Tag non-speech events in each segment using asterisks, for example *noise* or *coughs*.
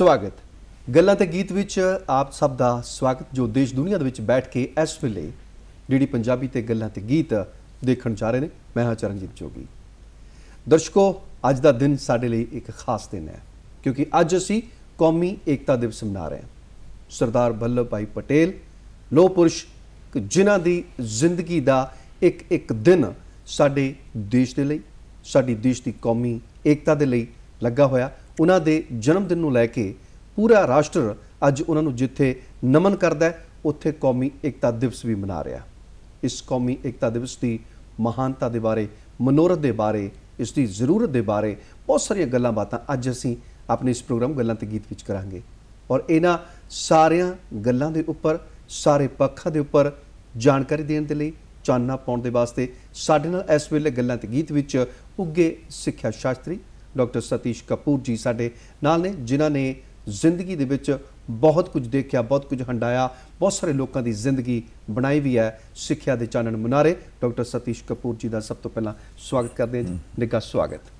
ਸਵਾਗਤ ਗੱਲਾਂ ਤੇ ਗੀਤ ਵਿੱਚ ਆਪ ਸਭ ਦਾ ਸਵਾਗਤ ਜੋ ਦੇਸ਼ ਦੁਨੀਆ ਦੇ ਵਿੱਚ ਬੈਠ ਕੇ ਇਸ ਵੇਲੇ ਡੀਡੀ ਪੰਜਾਬੀ ਤੇ ਗੱਲਾਂ ਤੇ ਗੀਤ ਦੇਖਣ ਜਾ ਰਹੇ ਨੇ ਮੈਂ ਹਾਂ ਚਰਨਜੀਤ ਜੋਗੀ ਦਰਸ਼ਕੋ ਅੱਜ ਦਾ ਦਿਨ ਸਾਡੇ ਲਈ ਇੱਕ ਖਾਸ ਦਿਨ ਹੈ ਕਿਉਂਕਿ ਅੱਜ ਅਸੀਂ ਕੌਮੀ ਏਕਤਾ ਦਿਵਸ ਮਨਾ ਰਹੇ ਹਾਂ ਸਰਦਾਰ ਵੱਲਭ ਭਾਈ ਪਟੇਲ ਲੋਹ ਪੁਰਸ਼ ਜਿਨ੍ਹਾਂ ਦੀ ਜ਼ਿੰਦਗੀ ਦਾ ਇੱਕ ਇੱਕ ਦਿਨ ਸਾਡੇ ਦੇਸ਼ ਦੇ ਲਈ ਸਾਡੀ ਦੇਸ਼ ਦੀ ਕੌਮੀ ਏਕਤਾ ਦੇ ਲਈ ਲੱਗਾ ਹੋਇਆ ਉਹਨਾਂ ਦੇ ਜਨਮ ਦਿਨ ਨੂੰ ਲੈ ਕੇ ਪੂਰਾ ਰਾਸ਼ਟਰ ਅੱਜ ਉਹਨਾਂ ਨੂੰ ਜਿੱਥੇ ਨਮਨ ਕਰਦਾ ਹੈ ਉੱਥੇ ਕੌਮੀ ਏਕਤਾ ਦਿਵਸ ਵੀ ਮਨਾ ਰਿਹਾ ਇਸ ਕੌਮੀ ਏਕਤਾ ਦਿਵਸ ਦੀ ਮਹਾਨਤਾ ਦੇ ਬਾਰੇ ਮਨੋਰਥ ਦੇ ਬਾਰੇ ਇਸ ਦੀ ਜ਼ਰੂਰਤ ਦੇ ਬਾਰੇ ਬਹੁਤ ਸਾਰੀਆਂ ਗੱਲਾਂ ਬਾਤਾਂ ਅੱਜ ਅਸੀਂ ਆਪਣੇ ਇਸ ਪ੍ਰੋਗਰਾਮ ਗੱਲਾਂ ਤੇ ਗੀਤ ਵਿੱਚ ਕਰਾਂਗੇ ਔਰ ਇਹਨਾਂ ਸਾਰੀਆਂ ਗੱਲਾਂ ਦੇ ਉੱਪਰ ਸਾਰੇ ਪੱਖਾਂ ਦੇ ਉੱਪਰ ਜਾਣਕਾਰੀ ਦੇਣ ਦੇ ਲਈ ਚਾਨਣਾ ਪਾਉਣ ਦੇ ਵਾਸਤੇ ਸਾਡੇ ਨਾਲ ਇਸ ਵੇਲੇ ਗੱਲਾਂ ਤੇ ਗੀਤ ਵਿੱਚ ਉੱਗੇ ਸਿੱਖਿਆ ਸ਼ਾਸਤਰੀ ਡਾਕਟਰ ਸਤੀਸ਼ ਕਪੂਰ ਜੀ ਸਾਡੇ ਨਾਲ ਨੇ ਜਿਨ੍ਹਾਂ ਨੇ ਜ਼ਿੰਦਗੀ ਦੇ ਵਿੱਚ ਬਹੁਤ ਕੁਝ ਦੇਖਿਆ ਬਹੁਤ ਕੁਝ ਹੰਡਾਇਆ ਬਹੁਤ ਸਾਰੇ ਲੋਕਾਂ ਦੀ ਜ਼ਿੰਦਗੀ ਬਣਾਈ ਵੀ ਹੈ ਸਿੱਖਿਆ ਦੇ ਚਾਨਣ ਮੁਨਾਰੇ ਡਾਕਟਰ ਸਤੀਸ਼ ਕਪੂਰ ਜੀ ਦਾ ਸਭ ਤੋਂ ਪਹਿਲਾਂ ਸਵਾਗਤ ਕਰਦੇ ਹਾਂ ਜੀ ਨਿੱਘਾ ਸਵਾਗਤ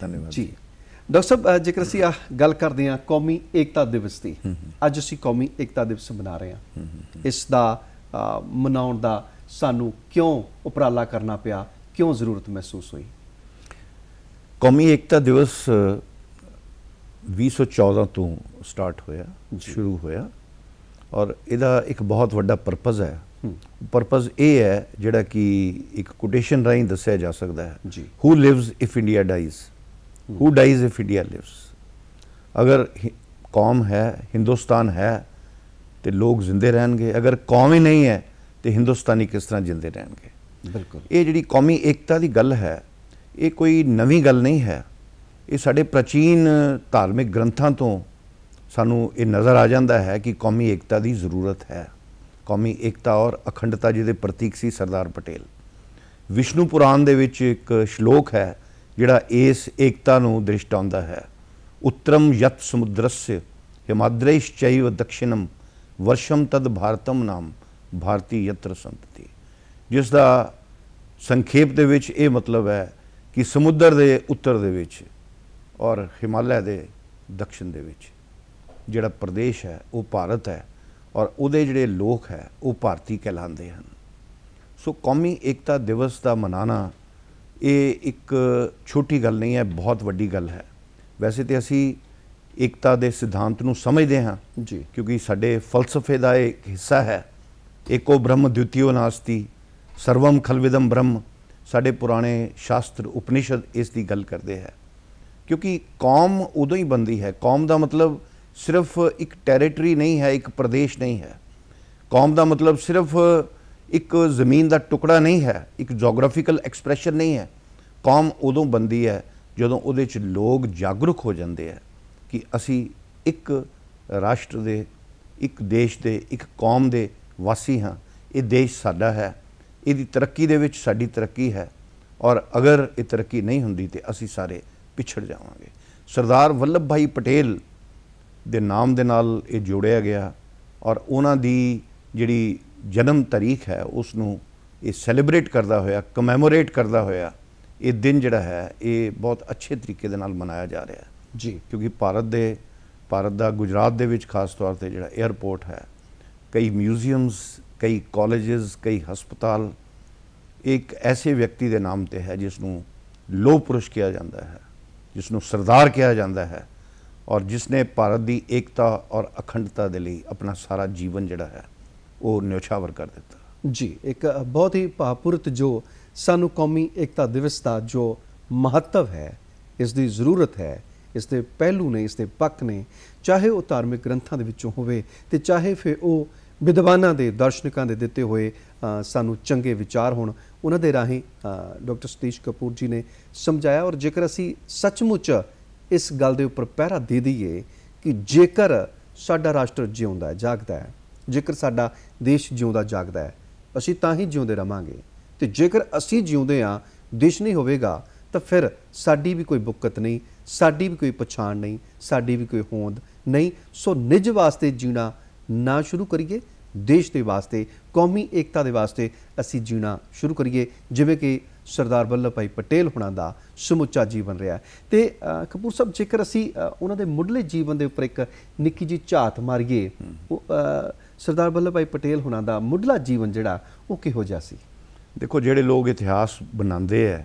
ਧੰਨਵਾਦ ਜੀ ਡਾਕਟਰ ਸਾਹਿਬ ਜੇਕਰ ਅਸੀਂ ਆ ਗੱਲ ਕਰਦੇ ਹਾਂ ਕੌਮੀ ਏਕਤਾ ਦਿਵਸ ਦੀ ਅੱਜ ਅਸੀਂ ਕੌਮੀ ਏਕਤਾ ਦਿਵਸ ਮਨਾ ਰਹੇ ਹਾਂ ਇਸ ਦਾ ਮਨਾਉਣ ਦਾ ਸਾਨੂੰ ਕਿਉਂ ਉਪਰਾਲਾ ਕਰਨਾ ਪਿਆ ਕਿਉਂ ਜ਼ਰੂਰਤ ਮਹਿਸੂਸ ਹੋਈ ਕੌਮੀ ਏਕਤਾ ਦਿਵਸ 2014 ਤੋਂ ਸਟਾਰਟ ਹੋਇਆ ਸ਼ੁਰੂ ਹੋਇਆ ਔਰ ਇਹਦਾ ਇੱਕ ਬਹੁਤ ਵੱਡਾ ਪਰਪਸ ਹੈ ਪਰਪਸ ਇਹ ਹੈ ਜਿਹੜਾ ਕਿ ਇੱਕ ਕੋਟੇਸ਼ਨ ਰਾਈਂ ਦੱਸਿਆ ਜਾ ਸਕਦਾ ਹੈ ਜੀ who lives if India dies who dies if India lives ਅਗਰ ਕੌਮ ਹੈ ਹਿੰਦੁਸਤਾਨ ਹੈ ਤੇ ਲੋਕ ਜ਼ਿੰਦੇ ਰਹਿਣਗੇ ਅਗਰ ਕੌਮ ਹੀ ਨਹੀਂ ਹੈ ਤੇ ਹਿੰਦੁਸਤਾਨੀ ਕਿਸ ਤਰ੍ਹਾਂ ਜ਼ਿੰਦੇ ਰਹਿਣਗੇ ਬਿਲਕੁਲ ਇਹ ਜਿਹੜੀ ਕੌਮੀ ਏਕਤਾ ਦੀ ਗੱਲ ਹੈ ਇਹ ਕੋਈ ਨਵੀਂ ਗੱਲ ਨਹੀਂ ਹੈ ਇਹ ਸਾਡੇ ਪ੍ਰਾਚੀਨ ਧਾਰਮਿਕ ਗ੍ਰੰਥਾਂ ਤੋਂ ਸਾਨੂੰ ਇਹ ਨਜ਼ਰ ਆ ਜਾਂਦਾ ਹੈ ਕਿ ਕੌਮੀ ਏਕਤਾ ਦੀ ਜ਼ਰੂਰਤ ਹੈ ਕੌਮੀ ਏਕਤਾ ਔਰ ਅਖੰਡਤਾ ਜਿਹਦੇ ਪ੍ਰਤੀਕ ਸੀ ਸਰਦਾਰ ਪਟੇਲ ਵਿਸ਼ਨੂੰ ਪੁਰਾਣ ਦੇ ਵਿੱਚ ਇੱਕ ਸ਼ਲੋਕ ਹੈ ਜਿਹੜਾ ਇਸ ਏਕਤਾ ਨੂੰ ਦ੍ਰਿਸ਼ਟਾਉਂਦਾ ਹੈ ਉਤਰਮ ਯਤ ਸਮੁਦਰस्य ਹਿਮਾਦ੍ਰੇਸ਼ ਚੈਵ ਦਕਸ਼ਿਨਮ ਵਰਸ਼ਮ ਤਦ ਭਾਰਤਮ ਨਾਮ ਭਾਰਤੀ ਯਤਰ ਸੰਪਤੀ ਜਿਸ ਦਾ ਸੰਖੇਪ ਦੇ ਵਿੱਚ ਇਹ ਮਤਲਬ ਹੈ ਕਿ ਸਮੁੰਦਰ ਦੇ ਉੱਤਰ ਦੇ ਵਿੱਚ ਔਰ ਹਿਮਾਲਿਆ ਦੇ ਦੱਖਣ ਦੇ ਵਿੱਚ ਜਿਹੜਾ ਪ੍ਰਦੇਸ਼ ਹੈ ਉਹ ਭਾਰਤ ਹੈ ਔਰ ਉਹਦੇ ਜਿਹੜੇ ਲੋਕ ਹੈ ਉਹ ਭਾਰਤੀ ਕਹਿੰਦੇ ਹਨ ਸੋ ਕੌਮੀ ਏਕਤਾ ਦਿਵਸ ਦਾ ਮਨਾਣਾ ਇਹ ਇੱਕ ਛੋਟੀ ਗੱਲ ਨਹੀਂ ਹੈ ਬਹੁਤ ਵੱਡੀ ਗੱਲ ਹੈ ਵੈਸੇ ਤੇ ਅਸੀਂ ਏਕਤਾ ਦੇ ਸਿਧਾਂਤ ਨੂੰ ਸਮਝਦੇ ਹਾਂ ਜੀ ਕਿਉਂਕਿ ਸਾਡੇ ਫਲਸਫੇ ਦਾ ਇੱਕ ਹਿੱਸਾ ਹੈ ਏਕੋ ਬ੍ਰਹਮ ਦਿਉਤੀਓ ਨਾਸਤੀ ਸਰਵਮ ਖਲਵਿਦਮ ਬ੍ਰਹਮ ਸਾਡੇ ਪੁਰਾਣੇ ਸ਼ਾਸਤਰ ਉਪਨਿਸ਼ਦ ਇਸ ਦੀ ਗੱਲ ਕਰਦੇ ਹੈ ਕਿਉਂਕਿ ਕੌਮ ਉਦੋਂ ਹੀ ਬੰਦੀ ਹੈ ਕੌਮ ਦਾ ਮਤਲਬ ਸਿਰਫ ਇੱਕ ਟੈਰੀਟਰੀ ਨਹੀਂ ਹੈ ਇੱਕ ਪ੍ਰਦੇਸ਼ ਨਹੀਂ ਹੈ ਕੌਮ ਦਾ ਮਤਲਬ ਸਿਰਫ ਇੱਕ ਜ਼ਮੀਨ ਦਾ ਟੁਕੜਾ ਨਹੀਂ ਹੈ ਇੱਕ ਜੀਓਗ੍ਰਾਫੀਕਲ ਐਕਸਪ੍ਰੈਸ਼ਨ ਨਹੀਂ ਹੈ ਕੌਮ ਉਦੋਂ ਬੰਦੀ ਹੈ ਜਦੋਂ ਉਹਦੇ 'ਚ ਲੋਕ ਜਾਗਰੂਕ ਹੋ ਜਾਂਦੇ ਆ ਕਿ ਅਸੀਂ ਇੱਕ ਰਾਸ਼ਟਰ ਦੇ ਇੱਕ ਦੇਸ਼ ਦੇ ਇੱਕ ਕੌਮ ਦੇ ਵਾਸੀ ਹਾਂ ਇਹ ਦੇਸ਼ ਸਾਡਾ ਹੈ ਇਹਦੀ ਤਰੱਕੀ ਦੇ ਵਿੱਚ ਸਾਡੀ ਤਰੱਕੀ ਹੈ ਔਰ ਅਗਰ ਇਹ ਤਰੱਕੀ ਨਹੀਂ ਹੁੰਦੀ ਤੇ ਅਸੀਂ ਸਾਰੇ ਪਿਛੜ ਜਾਵਾਂਗੇ ਸਰਦਾਰ ਵੱਲਭ ਭਾਈ ਪਟੇਲ ਦੇ ਨਾਮ ਦੇ ਨਾਲ ਇਹ ਜੋੜਿਆ ਗਿਆ ਔਰ ਉਹਨਾਂ ਦੀ ਜਿਹੜੀ ਜਨਮ ਤਾਰੀਖ ਹੈ ਉਸ ਨੂੰ ਇਹ ਸੈਲੀਬ੍ਰੇਟ ਕਰਦਾ ਹੋਇਆ ਕਮੈਮੋਰੇਟ ਕਰਦਾ ਹੋਇਆ ਇਹ ਦਿਨ ਜਿਹੜਾ ਹੈ ਇਹ ਬਹੁਤ ਅੱਛੇ ਤਰੀਕੇ ਦੇ ਨਾਲ ਮਨਾਇਆ ਜਾ ਰਿਹਾ ਹੈ ਜੀ ਕਿਉਂਕਿ ਭਾਰਤ ਦੇ ਭਾਰਤ ਦਾ ਗੁਜਰਾਤ ਦੇ ਵਿੱਚ ਖਾਸ ਤੌਰ ਤੇ ਜਿਹੜਾ 에ਅਰਪੋਰਟ ਹੈ ਕਈ ਮਿਊਜ਼ੀਅਮਸ ਕਈ ਕਾਲਜਸ ਕਈ ਹਸਪਤਾਲ ਇੱਕ ਐਸੇ ਵਿਅਕਤੀ ਦੇ ਨਾਮ ਤੇ ਹੈ ਜਿਸ ਨੂੰ ਲੋਹ ਪੁਰਸ਼ ਕਿਹਾ ਜਾਂਦਾ ਹੈ ਜਿਸ ਨੂੰ ਸਰਦਾਰ ਕਿਹਾ ਜਾਂਦਾ ਹੈ ਔਰ ਜਿਸ ਨੇ ਭਾਰਤ ਦੀ ਏਕਤਾ ਔਰ ਅਖੰਡਤਾ ਦੇ ਲਈ ਆਪਣਾ ਸਾਰਾ ਜੀਵਨ ਜਿਹੜਾ ਹੈ ਉਹ ਨਿਉਛਾਵਰ ਕਰ ਦਿੱਤਾ ਜੀ ਇੱਕ ਬਹੁਤ ਹੀ ਭਾਪੂਰਤ ਜੋ ਸਾਨੂੰ ਕੌਮੀ ਏਕਤਾ ਦਿਵਸ ਦਾ ਜੋ ਮਹੱਤਵ ਹੈ ਇਸ ਦੀ ਜ਼ਰੂਰਤ ਹੈ ਇਸ ਦੇ ਪਹਿਲੂ ਨੇ ਇਸ ਦੇ ਪੱਖ ਨੇ ਚਾਹੇ ਉਹ ਧਾਰਮਿਕ ਗ੍ਰੰਥਾਂ ਦੇ ਵਿੱਚੋਂ ਹੋਵੇ ਤੇ ਚਾਹੇ ਫਿਰ ਉਹ ਵਿਦਵਾਨਾਂ ਦੇ ਦਾਰਸ਼ਨਿਕਾਂ ਦੇ ਦਿੱਤੇ ਹੋਏ ਸਾਨੂੰ ਚੰਗੇ ਵਿਚਾਰ ਹੋਣ ਉਹਨਾਂ ਦੇ ਰਾਹੀਂ ਡਾਕਟਰ ਸਤੀਸ਼ ਕਪੂਰ ਜੀ ਨੇ ਸਮਝਾਇਆ ਔਰ ਜੇਕਰ ਅਸੀਂ ਸੱਚਮੁੱਚ ਇਸ ਗੱਲ ਦੇ ਉੱਪਰ ਪਹਿਰਾ ਦੇ ਦਈਏ ਕਿ ਜੇਕਰ ਸਾਡਾ ਰਾਸ਼ਟਰ ਜਿਉਂਦਾ ਹੈ ਜਾਗਦਾ ਹੈ ਜੇਕਰ ਸਾਡਾ ਦੇਸ਼ ਜਿਉਂਦਾ ਜਾਗਦਾ ਹੈ ਅਸੀਂ ਤਾਂ ਹੀ ਜਿਉਂਦੇ ਰਵਾਂਗੇ ਤੇ ਜੇਕਰ ਅਸੀਂ ਜਿਉਂਦੇ ਆ ਦੇਸ਼ ਨਹੀਂ ਹੋਵੇਗਾ ਤਾਂ ਫਿਰ ਸਾਡੀ ਵੀ ਕੋਈ ਬੁੱਕਤ ਨਹੀਂ ਸਾਡੀ ਵੀ ਕੋਈ ਪਛਾਣ ਨਹੀਂ ਸਾਡੀ ਵੀ ਕੋਈ ਹੋਂਦ ਨਹੀਂ ਸੋ ਨਿਜ ਵਾਸਤੇ ਜੀਣਾ ਨਾ ਸ਼ੁਰੂ ਕਰੀਏ ਦੇਸ਼ ਦੇ ਵਾਸਤੇ ਕੌਮੀ ਏਕਤਾ ਦੇ ਵਾਸਤੇ ਅਸੀਂ ਜੀਣਾ ਸ਼ੁਰੂ ਕਰੀਏ ਜਿਵੇਂ ਕਿ ਸਰਦਾਰ ਵੱਲਭ ਭਾਈ ਪਟੇਲ ਹੁਣਾਂ ਦਾ ਸਮੁੱਚਾ ਜੀਵਨ ਰਿਹਾ ਤੇ ਕਪੂਰ ਸਾਹਿਬ ਜੇਕਰ ਅਸੀਂ ਉਹਨਾਂ ਦੇ ਮੁੱਢਲੇ ਜੀਵਨ ਦੇ ਉੱਪਰ ਇੱਕ ਨਿੱਕੀ ਜੀ ਝਾਤ ਮਾਰੀਏ ਸਰਦਾਰ ਵੱਲਭ ਭਾਈ ਪਟੇਲ ਹੁਣਾਂ ਦਾ ਮੁੱਢਲਾ ਜੀਵਨ ਜਿਹੜਾ ਉਹ ਕਿਹੋ ਜਿਹਾ ਸੀ ਦੇਖੋ ਜਿਹੜੇ ਲੋਕ ਇਤਿਹਾਸ ਬਣਾਉਂਦੇ ਆ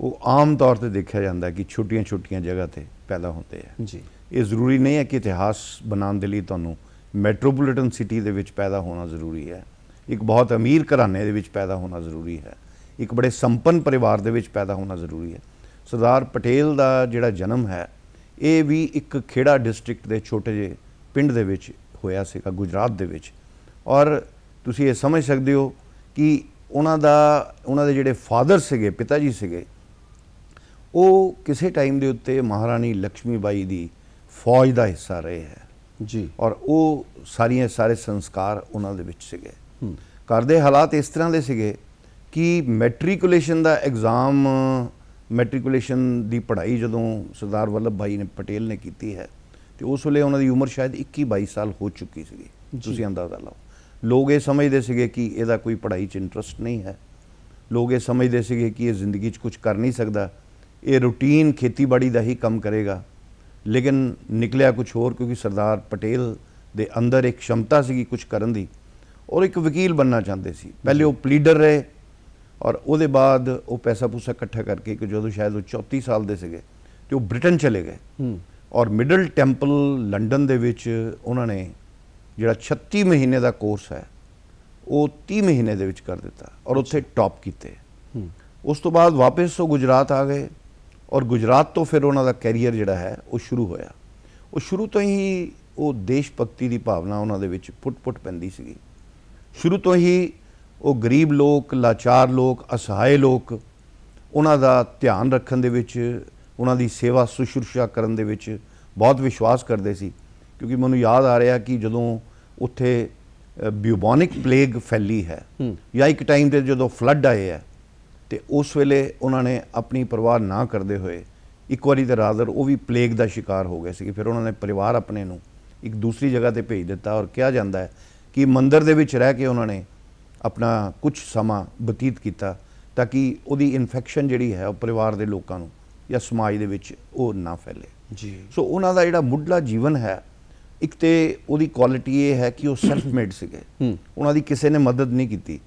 ਉਹ ਆਮ ਤੌਰ ਤੇ ਦੇਖਿਆ ਜਾਂਦਾ ਕਿ ਛੋਟੀਆਂ-ਛੋਟੀਆਂ ਜਗ੍ਹਾ ਤੇ ਪੈਦਾ ਹੁੰਦੇ ਆ ਜੀ ਇਹ ਜ਼ਰੂਰੀ ਨਹੀਂ ਹੈ ਕਿ ਇਤਿਹਾਸ ਬਣਾਉਣ ਦੇ ਲਈ ਤੁਹਾਨੂੰ ਮੈਟਰੋਪੋਲੀਟਨ ਸਿਟੀ ਦੇ ਵਿੱਚ ਪੈਦਾ ਹੋਣਾ ਜ਼ਰੂਰੀ ਹੈ ਇੱਕ ਬਹੁਤ ਅਮੀਰ ਘਰਾਣੇ ਦੇ ਵਿੱਚ ਪੈਦਾ ਹੋਣਾ ਜ਼ਰੂਰੀ ਹੈ ਇੱਕ ਬੜੇ ਸੰਪੰਨ ਪਰਿਵਾਰ ਦੇ ਵਿੱਚ ਪੈਦਾ ਹੋਣਾ ਜ਼ਰੂਰੀ ਹੈ ਸਰਦਾਰ ਪਟੇਲ ਦਾ ਜਿਹੜਾ ਜਨਮ ਹੈ ਇਹ ਵੀ ਇੱਕ ਖੇੜਾ ਡਿਸਟ੍ਰਿਕਟ ਦੇ ਛੋਟੇ ਜਿਹੇ ਪਿੰਡ ਦੇ ਵਿੱਚ ਹੋਇਆ ਸੀਗਾ ਗੁਜਰਾਤ ਦੇ ਵਿੱਚ ਔਰ ਤੁਸੀਂ ਇਹ ਸਮਝ ਸਕਦੇ ਹੋ ਕਿ ਉਹਨਾਂ ਦਾ ਉਹਨਾਂ ਦੇ ਜਿਹੜੇ ਫਾਦਰ ਸੀਗੇ ਪਿਤਾ ਜੀ ਸੀਗੇ ਉਹ ਕਿਸੇ ਟਾਈਮ ਦੇ ਉੱਤੇ ਮਹਾਰਾਣੀ ਲక్ష్ਮੀਬਾਈ ਦੀ ਫੌਜ ਦਾ ਹਿੱਸਾ ਰਹੇ ਹੈ ਜੀ ਔਰ ਉਹ ਸਾਰੀਆਂ ਸਾਰੇ ਸੰਸਕਾਰ ਉਹਨਾਂ ਦੇ ਵਿੱਚ ਸੀਗੇ ਘਰ ਦੇ ਹਾਲਾਤ ਇਸ ਤਰ੍ਹਾਂ ਦੇ ਸੀਗੇ ਕਿ ਮੈਟ੍ਰਿਕੂਲੇਸ਼ਨ ਦਾ ਐਗਜ਼ਾਮ ਮੈਟ੍ਰਿਕੂਲੇਸ਼ਨ ਦੀ ਪੜ੍ਹਾਈ ਜਦੋਂ ਸਰਦਾਰ ਵੱਲਭ ਭਾਈ ਨੇ ਪਟੇਲ ਨੇ ਕੀਤੀ ਹੈ ਤੇ ਉਸ ਵੇਲੇ ਉਹਨਾਂ ਦੀ ਉਮਰ ਸ਼ਾਇਦ 21 22 ਸਾਲ ਹੋ ਚੁੱਕੀ ਸੀਗੀ ਤੁਸੀਂ ਅੰਦਾਜ਼ਾ ਲਾਓ ਲੋਕ ਇਹ ਸਮਝਦੇ ਸੀਗੇ ਕਿ ਇਹਦਾ ਕੋਈ ਪੜ੍ਹਾਈ 'ਚ ਇੰਟਰਸਟ ਨਹੀਂ ਹੈ ਲੋਕ ਇਹ ਸਮਝਦੇ ਸੀਗੇ ਕਿ ਇਹ ਜ਼ਿੰਦਗੀ 'ਚ ਕੁਝ ਕਰ ਨਹੀਂ ਸਕਦਾ ਇਹ ਰੁਟੀਨ ਖੇਤੀਬਾੜੀ ਦਾ ਹੀ ਕੰਮ ਕਰੇਗਾ ਲੇਕਿਨ ਨਿਕਲਿਆ ਕੁਝ ਹੋਰ ਕਿਉਂਕਿ ਸਰਦਾਰ ਪਟੇਲ ਦੇ ਅੰਦਰ ਇੱਕ ਸ਼ਮਤਾ ਸੀਗੀ ਕੁਝ ਕਰਨ ਦੀ ਔਰ ਇੱਕ ਵਕੀਲ ਬੰਨਣਾ ਚਾਹੁੰਦੇ ਸੀ ਪਹਿਲੇ ਉਹ ਪਲੀਡਰ ਰਹੇ ਔਰ ਉਹਦੇ ਬਾਅਦ ਉਹ ਪੈਸਾ ਪੂਸਾ ਇਕੱਠਾ ਕਰਕੇ ਕਿ ਜਦੋਂ ਸ਼ਾਇਦ ਉਹ 34 ਸਾਲ ਦੇ ਸੀਗੇ ਤੇ ਉਹ ਬ੍ਰਿਟਨ ਚਲੇ ਗਏ ਔਰ ਮਿਡਲ ਟੈਂਪਲ ਲੰਡਨ ਦੇ ਵਿੱਚ ਉਹਨਾਂ ਨੇ ਜਿਹੜਾ 36 ਮਹੀਨੇ ਦਾ ਕੋਰਸ ਹੈ ਉਹ 30 ਮਹੀਨੇ ਦੇ ਵਿੱਚ ਕਰ ਦਿੱਤਾ ਔਰ ਉੱਥੇ ਟੌਪ ਕੀਤੇ ਉਸ ਤੋਂ ਬਾਅਦ ਵਾਪਸ ਉਹ ਗੁਜਰਾਤ ਆ ਗਏ ਔਰ ਗੁਜਰਾਤ ਤੋਂ ਫਿਰ ਉਹਨਾਂ ਦਾ ਕੈਰੀਅਰ ਜਿਹੜਾ ਹੈ ਉਹ ਸ਼ੁਰੂ ਹੋਇਆ ਉਹ ਸ਼ੁਰੂ ਤੋਂ ਹੀ ਉਹ ਦੇਸ਼ ਭਗਤੀ ਦੀ ਭਾਵਨਾ ਉਹਨਾਂ ਦੇ ਵਿੱਚ ਫੁੱਟ-ਫੁੱਟ ਪੈਂਦੀ ਸੀਗੀ ਸ਼ੁਰੂ ਤੋਂ ਹੀ ਉਹ ਗਰੀਬ ਲੋਕ ਲਾਚਾਰ ਲੋਕ ਅਸਹਾਏ ਲੋਕ ਉਹਨਾਂ ਦਾ ਧਿਆਨ ਰੱਖਣ ਦੇ ਵਿੱਚ ਉਹਨਾਂ ਦੀ ਸੇਵਾ ਸੁਸ਼ਰਸ਼ਾ ਕਰਨ ਦੇ ਵਿੱਚ ਬਹੁਤ ਵਿਸ਼ਵਾਸ ਕਰਦੇ ਸੀ ਕਿਉਂਕਿ ਮੈਨੂੰ ਯਾਦ ਆ ਰਿਹਾ ਕਿ ਜਦੋਂ ਉੱਥੇ ਬਿਊਬੋਨਿਕ ਪਲੇਗ ਫੈਲੀ ਹੈ ਜਾਂ ਇੱਕ ਟਾਈਮ ਤੇ ਜਦੋਂ ਫਲੱਡ ਆਏ ਹੈ ਤੇ ਉਸ ਵੇਲੇ ਉਹਨਾਂ ਨੇ ਆਪਣੀ ਪਰਵਾਹ ਨਾ ਕਰਦੇ ਹੋਏ ਇੱਕ ਵਾਰੀ ਤੇ ਰਾਦਰ ਉਹ ਵੀ ਪਲੇਗ ਦਾ ਸ਼ਿਕਾਰ ਹੋ ਗਏ ਸੀ ਫਿਰ ਉਹਨਾਂ ਨੇ ਪਰਿਵਾਰ ਆਪਣੇ ਨੂੰ ਇੱਕ ਦੂਸਰੀ ਜਗ੍ਹਾ ਤੇ ਭੇਜ ਦਿੱਤਾ ਔਰ ਕਿਹਾ ਜਾਂਦਾ ਹੈ ਕਿ ਮੰਦਰ ਦੇ ਵਿੱਚ ਰਹਿ ਕੇ ਉਹਨਾਂ ਨੇ ਆਪਣਾ ਕੁਝ ਸਮਾਂ ਬਤੀਤ ਕੀਤਾ ਤਾਂ ਕਿ ਉਹਦੀ ਇਨਫੈਕਸ਼ਨ ਜਿਹੜੀ ਹੈ ਉਹ ਪਰਿਵਾਰ ਦੇ ਲੋਕਾਂ ਨੂੰ ਜਾਂ ਸਮਾਜ ਦੇ ਵਿੱਚ ਉਹ ਨਾ ਫੈਲੇ ਜੀ ਸੋ ਉਹਨਾਂ ਦਾ ਜਿਹੜਾ ਮੁੱਢਲਾ ਜੀਵਨ ਹੈ ਇੱਕ ਤੇ ਉਹਦੀ ਕੁਆਲਿਟੀ ਇਹ ਹੈ ਕਿ ਉਹ ਸੈਲਫ ਮੇਡ ਸੀਗੇ ਉਹਨਾਂ ਦੀ ਕਿਸੇ ਨੇ ਮਦਦ ਨਹੀਂ ਕੀਤੀ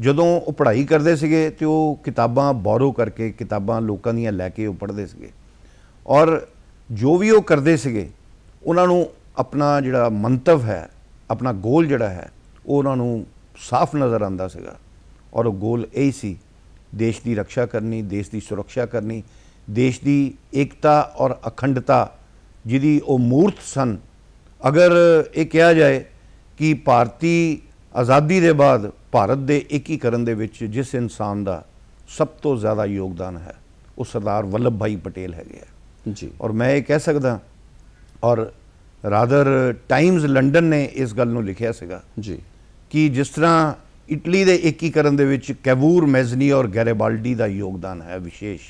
ਜਦੋਂ ਉਹ ਪੜ੍ਹਾਈ ਕਰਦੇ ਸੀਗੇ ਤੇ ਉਹ ਕਿਤਾਬਾਂ ਬੋਰੋ ਕਰਕੇ ਕਿਤਾਬਾਂ ਲੋਕਾਂ ਦੀਆਂ ਲੈ ਕੇ ਉਹ ਪੜ੍ਹਦੇ ਸੀਗੇ ਔਰ ਜੋ ਵੀ ਉਹ ਕਰਦੇ ਸੀਗੇ ਉਹਨਾਂ ਨੂੰ ਆਪਣਾ ਜਿਹੜਾ ਮੰਤਵ ਹੈ ਆਪਣਾ ਗੋਲ ਜਿਹੜਾ ਹੈ ਉਹ ਉਹਨਾਂ ਨੂੰ ਸਾਫ਼ ਨਜ਼ਰ ਆਂਦਾ ਸੀਗਾ ਔਰ ਉਹ ਗੋਲ ਇਹ ਸੀ ਦੇਸ਼ ਦੀ ਰੱਖਿਆ ਕਰਨੀ ਦੇਸ਼ ਦੀ ਸੁਰੱਖਿਆ ਕਰਨੀ ਦੇਸ਼ ਦੀ ਏਕਤਾ ਔਰ ਅਖੰਡਤਾ ਜਿਹਦੀ ਉਹ ਮੂਰਤ ਸਨ ਅਗਰ ਇਹ ਕਿਹਾ ਜਾਏ ਕਿ ਭਾਰਤੀ ਆਜ਼ਾਦੀ ਦੇ ਬਾਅਦ ਭਾਰਤ ਦੇ ਏਕੀਕਰਨ ਦੇ ਵਿੱਚ ਜਿਸ ਇਨਸਾਨ ਦਾ ਸਭ ਤੋਂ ਜ਼ਿਆਦਾ ਯੋਗਦਾਨ ਹੈ ਉਹ ਸਰਦਾਰ ਵੱਲਭ ਭਾਈ ਪਟੇਲ ਹੈਗੇ ਆ ਜੀ ਔਰ ਮੈਂ ਇਹ ਕਹਿ ਸਕਦਾ ਔਰ ਰਾਦਰ ਟਾਈਮਜ਼ ਲੰਡਨ ਨੇ ਇਸ ਗੱਲ ਨੂੰ ਲਿਖਿਆ ਸੀਗਾ ਜੀ ਕਿ ਜਿਸ ਤਰ੍ਹਾਂ ਇਟਲੀ ਦੇ ਏਕੀਕਰਨ ਦੇ ਵਿੱਚ ਕੈਵੂਰ ਮੈਜ਼ਨੀ ਔਰ ਗੈਰੇਬਾਲਡੀ ਦਾ ਯੋਗਦਾਨ ਹੈ ਵਿਸ਼ੇਸ਼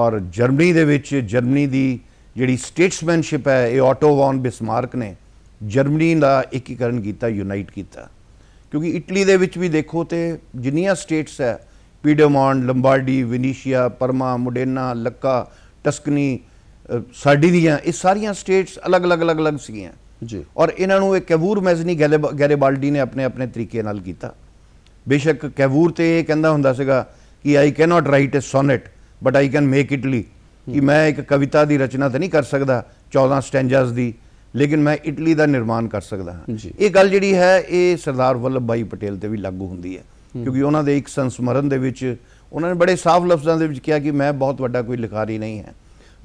ਔਰ ਜਰਮਨੀ ਦੇ ਵਿੱਚ ਜਰਮਨੀ ਦੀ ਜਿਹੜੀ ਸਟੇਟਸਮੈਨਸ਼ਿਪ ਹੈ ਇਹ ਆਟੋ ਵੌਨ ਬਿਸਮਾਰਕ ਨੇ ਜਰਮਨੀ ਦਾ ਏਕੀਕਰਨ ਕੀਤਾ ਯੂਨਾਈਟ ਕੀਤਾ ਕਿਉਂਕਿ ਇਟਲੀ ਦੇ ਵਿੱਚ ਵੀ ਦੇਖੋ ਤੇ ਜਿੰਨੀਆਂ ਸਟੇਟਸ ਹੈ ਪੀਡਮੌਨ ਲੰਬਾਰਡੀ ਵਿਨੀਸ਼ੀਆ ਪਰਮਾ ਮੋਡੇਨਾ ਲੱਕਾ ਟਸਕਨੀ ਸਾਡੀ ਦੀਆਂ ਇਹ ਸਾਰੀਆਂ ਸਟੇਟਸ ਅਲੱਗ-ਅਲੱਗ ਅਲੱਗ-ਅਲੱਗ ਸੀਗੀਆਂ ਜੀ ਔਰ ਇਹਨਾਂ ਨੂੰ ਇੱਕ ਕੈਵੂਰ ਮੈਜ਼ਨੀ ਗੈਰੇਬਾਲਡੀ ਨੇ ਆਪਣੇ ਆਪਣੇ ਤਰੀਕੇ ਨਾਲ ਕੀਤਾ ਬੇਸ਼ੱਕ ਕੈਵੂਰ ਤੇ ਇਹ ਕਹਿੰਦਾ ਹੁੰਦਾ ਸੀਗਾ ਕਿ I can not write a sonnet but I can make Italy ਕਿ ਮੈਂ ਇੱਕ ਕਵਿਤਾ ਦੀ ਰਚਨਾ ਤਾਂ ਨਹੀਂ ਕਰ ਸਕਦਾ 14 ਸਟੈਂਜਸ ਦੀ ਲੇਕਿਨ ਮੈਂ ਇਟਲੀ ਦਾ ਨਿਰਮਾਣ ਕਰ ਸਕਦਾ ਹਾਂ ਇਹ ਗੱਲ ਜਿਹੜੀ ਹੈ ਇਹ ਸਰਦਾਰ ਵੱਲਭ ਭਾਈ ਪਟੇਲ ਤੇ ਵੀ ਲਾਗੂ ਹੁੰਦੀ ਹੈ ਕਿਉਂਕਿ ਉਹਨਾਂ ਦੇ ਇੱਕ ਸੰਸਮਰਨ ਦੇ ਵਿੱਚ ਉਹਨਾਂ ਨੇ ਬੜੇ ਸਾਫ਼ ਲਫ਼ਜ਼ਾਂ ਦੇ ਵਿੱਚ ਕਿਹਾ ਕਿ ਮੈਂ ਬਹੁਤ ਵੱਡਾ ਕੋਈ ਲਿਖਾਰੀ ਨਹੀਂ ਹਾਂ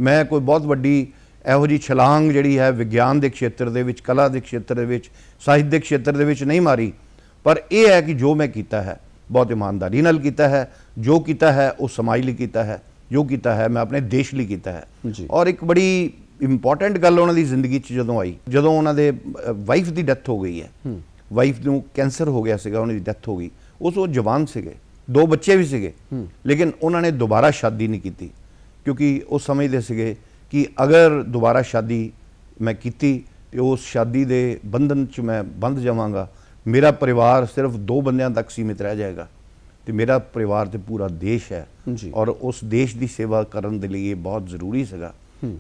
ਮੈਂ ਕੋਈ ਬਹੁਤ ਵੱਡੀ ਇਹੋ ਜੀ ਛਲਾਂਗ ਜਿਹੜੀ ਹੈ ਵਿਗਿਆਨ ਦੇ ਖੇਤਰ ਦੇ ਵਿੱਚ ਕਲਾ ਦੇ ਖੇਤਰ ਦੇ ਵਿੱਚ ਸਾਹਿਤ ਦੇ ਖੇਤਰ ਦੇ ਵਿੱਚ ਨਹੀਂ ਮਾਰੀ ਪਰ ਇਹ ਹੈ ਕਿ ਜੋ ਮੈਂ ਕੀਤਾ ਹੈ ਬਹੁਤ ਇਮਾਨਦਾਰੀ ਨਾਲ ਕੀਤਾ ਹੈ ਜੋ ਕੀਤਾ ਹੈ ਉਹ ਸਮਾਜ ਲਈ ਕੀਤਾ ਹੈ ਜੋ ਕੀਤਾ ਹੈ ਮੈਂ ਆਪਣੇ ਦੇਸ਼ ਲਈ ਕੀਤਾ ਹੈ ਔਰ ਇੱਕ ਬੜੀ ਇੰਪੋਰਟੈਂਟ ਗੱਲ ਉਹਨਾਂ ਦੀ ਜ਼ਿੰਦਗੀ 'ਚ ਜਦੋਂ ਆਈ ਜਦੋਂ ਉਹਨਾਂ ਦੇ ਵਾਈਫ ਦੀ ਡੈਥ ਹੋ ਗਈ ਹੈ ਵਾਈਫ ਨੂੰ ਕੈਂਸਰ ਹੋ ਗਿਆ ਸੀਗਾ ਉਹਨਾਂ ਦੀ ਡੈਥ ਹੋ ਗਈ ਉਸ ਉਹ ਜਵਾਨ ਸੀਗੇ ਦੋ ਬੱਚੇ ਵੀ ਸੀਗੇ ਲੇਕਿਨ ਉਹਨਾਂ ਨੇ ਦੁਬਾਰਾ ਸ਼ਾਦੀ ਨਹੀਂ ਕੀਤੀ ਕਿਉਂਕਿ ਉਹ ਸਮਝਦੇ ਸੀਗੇ ਕਿ ਅਗਰ ਦੁਬਾਰਾ ਸ਼ਾਦੀ ਮੈਂ ਕੀਤੀ ਤੇ ਉਸ ਸ਼ਾਦੀ ਦੇ ਬੰਧਨ 'ਚ ਮੈਂ ਬੰਧ ਜਾਵਾਂਗਾ ਮੇਰਾ ਪਰਿਵਾਰ ਸਿਰਫ ਦੋ ਬੰਦਿਆਂ ਤੱਕ ਸੀਮਿਤ ਰਹਿ ਜਾਏਗਾ ਤੇ ਮੇਰਾ ਪਰਿਵਾਰ ਤੇ ਪੂਰਾ ਦੇਸ਼ ਹੈ ਔਰ ਉਸ ਦੇਸ਼ ਦੀ ਸੇਵਾ ਕਰਨ ਦੇ ਲਈ ਇਹ ਬਹੁਤ ਜ਼ਰੂਰੀ ਸੀਗਾ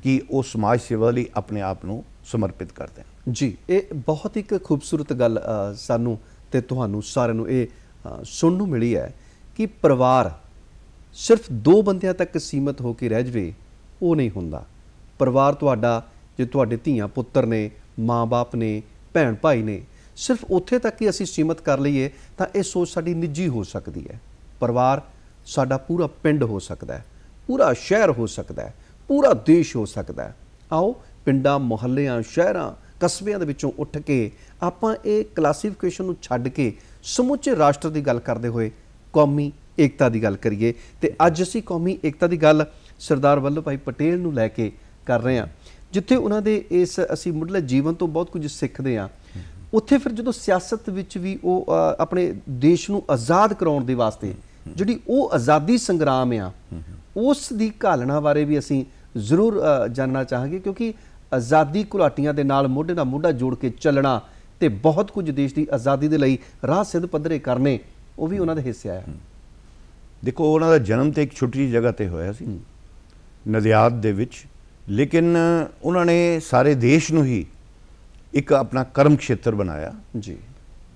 ਕਿ ਉਹ ਸਮਾਜ ਸੇਵਾ ਲਈ ਆਪਣੇ ਆਪ ਨੂੰ ਸਮਰਪਿਤ ਕਰ ਦੇਣ ਜੀ ਇਹ ਬਹੁਤ ਇੱਕ ਖੂਬਸੂਰਤ ਗੱਲ ਸਾਨੂੰ ਤੇ ਤੁਹਾਨੂੰ ਸਾਰਿਆਂ ਨੂੰ ਇਹ ਸੁਣਨ ਨੂੰ ਮਿਲੀ ਹੈ ਕਿ ਪਰਿਵਾਰ ਸਿਰਫ ਦੋ ਬੰਦਿਆਂ ਤੱਕ ਸੀਮਤ ਹੋ ਕੇ ਰਹਿ ਜਵੇ ਉਹ ਨਹੀਂ ਹੁੰਦਾ ਪਰਿਵਾਰ ਤੁਹਾਡਾ ਜੇ ਤੁਹਾਡੇ ਧੀਆਂ ਪੁੱਤਰ ਨੇ ਮਾਪੇ ਨੇ ਭੈਣ ਭਾਈ ਨੇ ਸਿਰਫ ਉੱਥੇ ਤੱਕ ਹੀ ਅਸੀਂ ਸੀਮਤ ਕਰ ਲਈਏ ਤਾਂ ਇਹ ਸੋਚ ਸਾਡੀ ਨਿੱਜੀ ਹੋ ਸਕਦੀ ਹੈ ਪਰਿਵਾਰ ਸਾਡਾ ਪੂਰਾ ਪਿੰਡ ਹੋ ਸਕਦਾ ਹੈ ਪੂਰਾ ਸ਼ਹਿਰ ਹੋ ਸਕਦਾ ਹੈ ਪੂਰਾ ਦੇਸ਼ ਹੋ ਸਕਦਾ ਆਓ ਪਿੰਡਾਂ ਮੁਹੱਲਿਆਂ ਸ਼ਹਿਰਾਂ ਕਸਬਿਆਂ ਦੇ ਵਿੱਚੋਂ ਉੱਠ ਕੇ ਆਪਾਂ ਇਹ ਕਲਾਸੀਫਿਕੇਸ਼ਨ ਨੂੰ ਛੱਡ ਕੇ ਸਮੁੱਚੇ ਰਾਸ਼ਟਰ ਦੀ ਗੱਲ ਕਰਦੇ ਹੋਏ ਕੌਮੀ ਏਕਤਾ ਦੀ ਗੱਲ ਕਰੀਏ ਤੇ ਅੱਜ ਅਸੀਂ ਕੌਮੀ ਏਕਤਾ ਦੀ ਗੱਲ ਸਰਦਾਰ ਵੱਲਭ ਭਾਈ ਪਟੇਲ ਨੂੰ ਲੈ ਕੇ ਕਰ ਰਹੇ ਹਾਂ ਜਿੱਥੇ ਉਹਨਾਂ ਦੇ ਇਸ ਅਸੀਂ ਮੁੱਢਲੇ ਜੀਵਨ ਤੋਂ ਬਹੁਤ ਕੁਝ ਸਿੱਖਦੇ ਹਾਂ ਉੱਥੇ ਫਿਰ ਜਦੋਂ ਸਿਆਸਤ ਵਿੱਚ ਵੀ ਉਹ ਆਪਣੇ ਦੇਸ਼ ਨੂੰ ਆਜ਼ਾਦ ਕਰਾਉਣ ਦੇ ਵਾਸਤੇ ਜਿਹੜੀ ਉਹ ਆਜ਼ਾਦੀ ਸੰਗਰਾਮ ਆ ਉਸ ਦੀ ਘਾਲਣਾ ਬਾਰੇ ਵੀ ਅਸੀਂ ਜ਼ਰੂਰ ਜਾਨਣਾ ਚਾਹਾਂਗੇ ਕਿਉਂਕਿ ਆਜ਼ਾਦੀ ਘੁਲਾਟੀਆਂ ਦੇ ਨਾਲ ਮੋਢੇ ਨਾਲ ਮੋਢਾ ਜੋੜ ਕੇ ਚੱਲਣਾ ਤੇ ਬਹੁਤ ਕੁਝ ਦੇਸ਼ ਦੀ ਆਜ਼ਾਦੀ ਦੇ ਲਈ ਰਾਹ ਸਿੱਧ ਪੱਧਰੇ ਕਰਨੇ ਉਹ ਵੀ ਉਹਨਾਂ ਦਾ ਹਿੱਸਾ ਹੈ ਦੇਖੋ ਉਹਨਾਂ ਦਾ ਜਨਮ ਤੇ ਇੱਕ ਛੁੱਟੀ ਜਿਹੀ ਜਗ੍ਹਾ ਤੇ ਹੋਇਆ ਸੀ ਨਦਿਆਦ ਦੇ ਵਿੱਚ ਲੇਕਿਨ ਉਹਨਾਂ ਨੇ ਸਾਰੇ ਦੇਸ਼ ਨੂੰ ਹੀ ਇੱਕ ਆਪਣਾ ਕਰਮ ਖੇਤਰ ਬਣਾਇਆ ਜੀ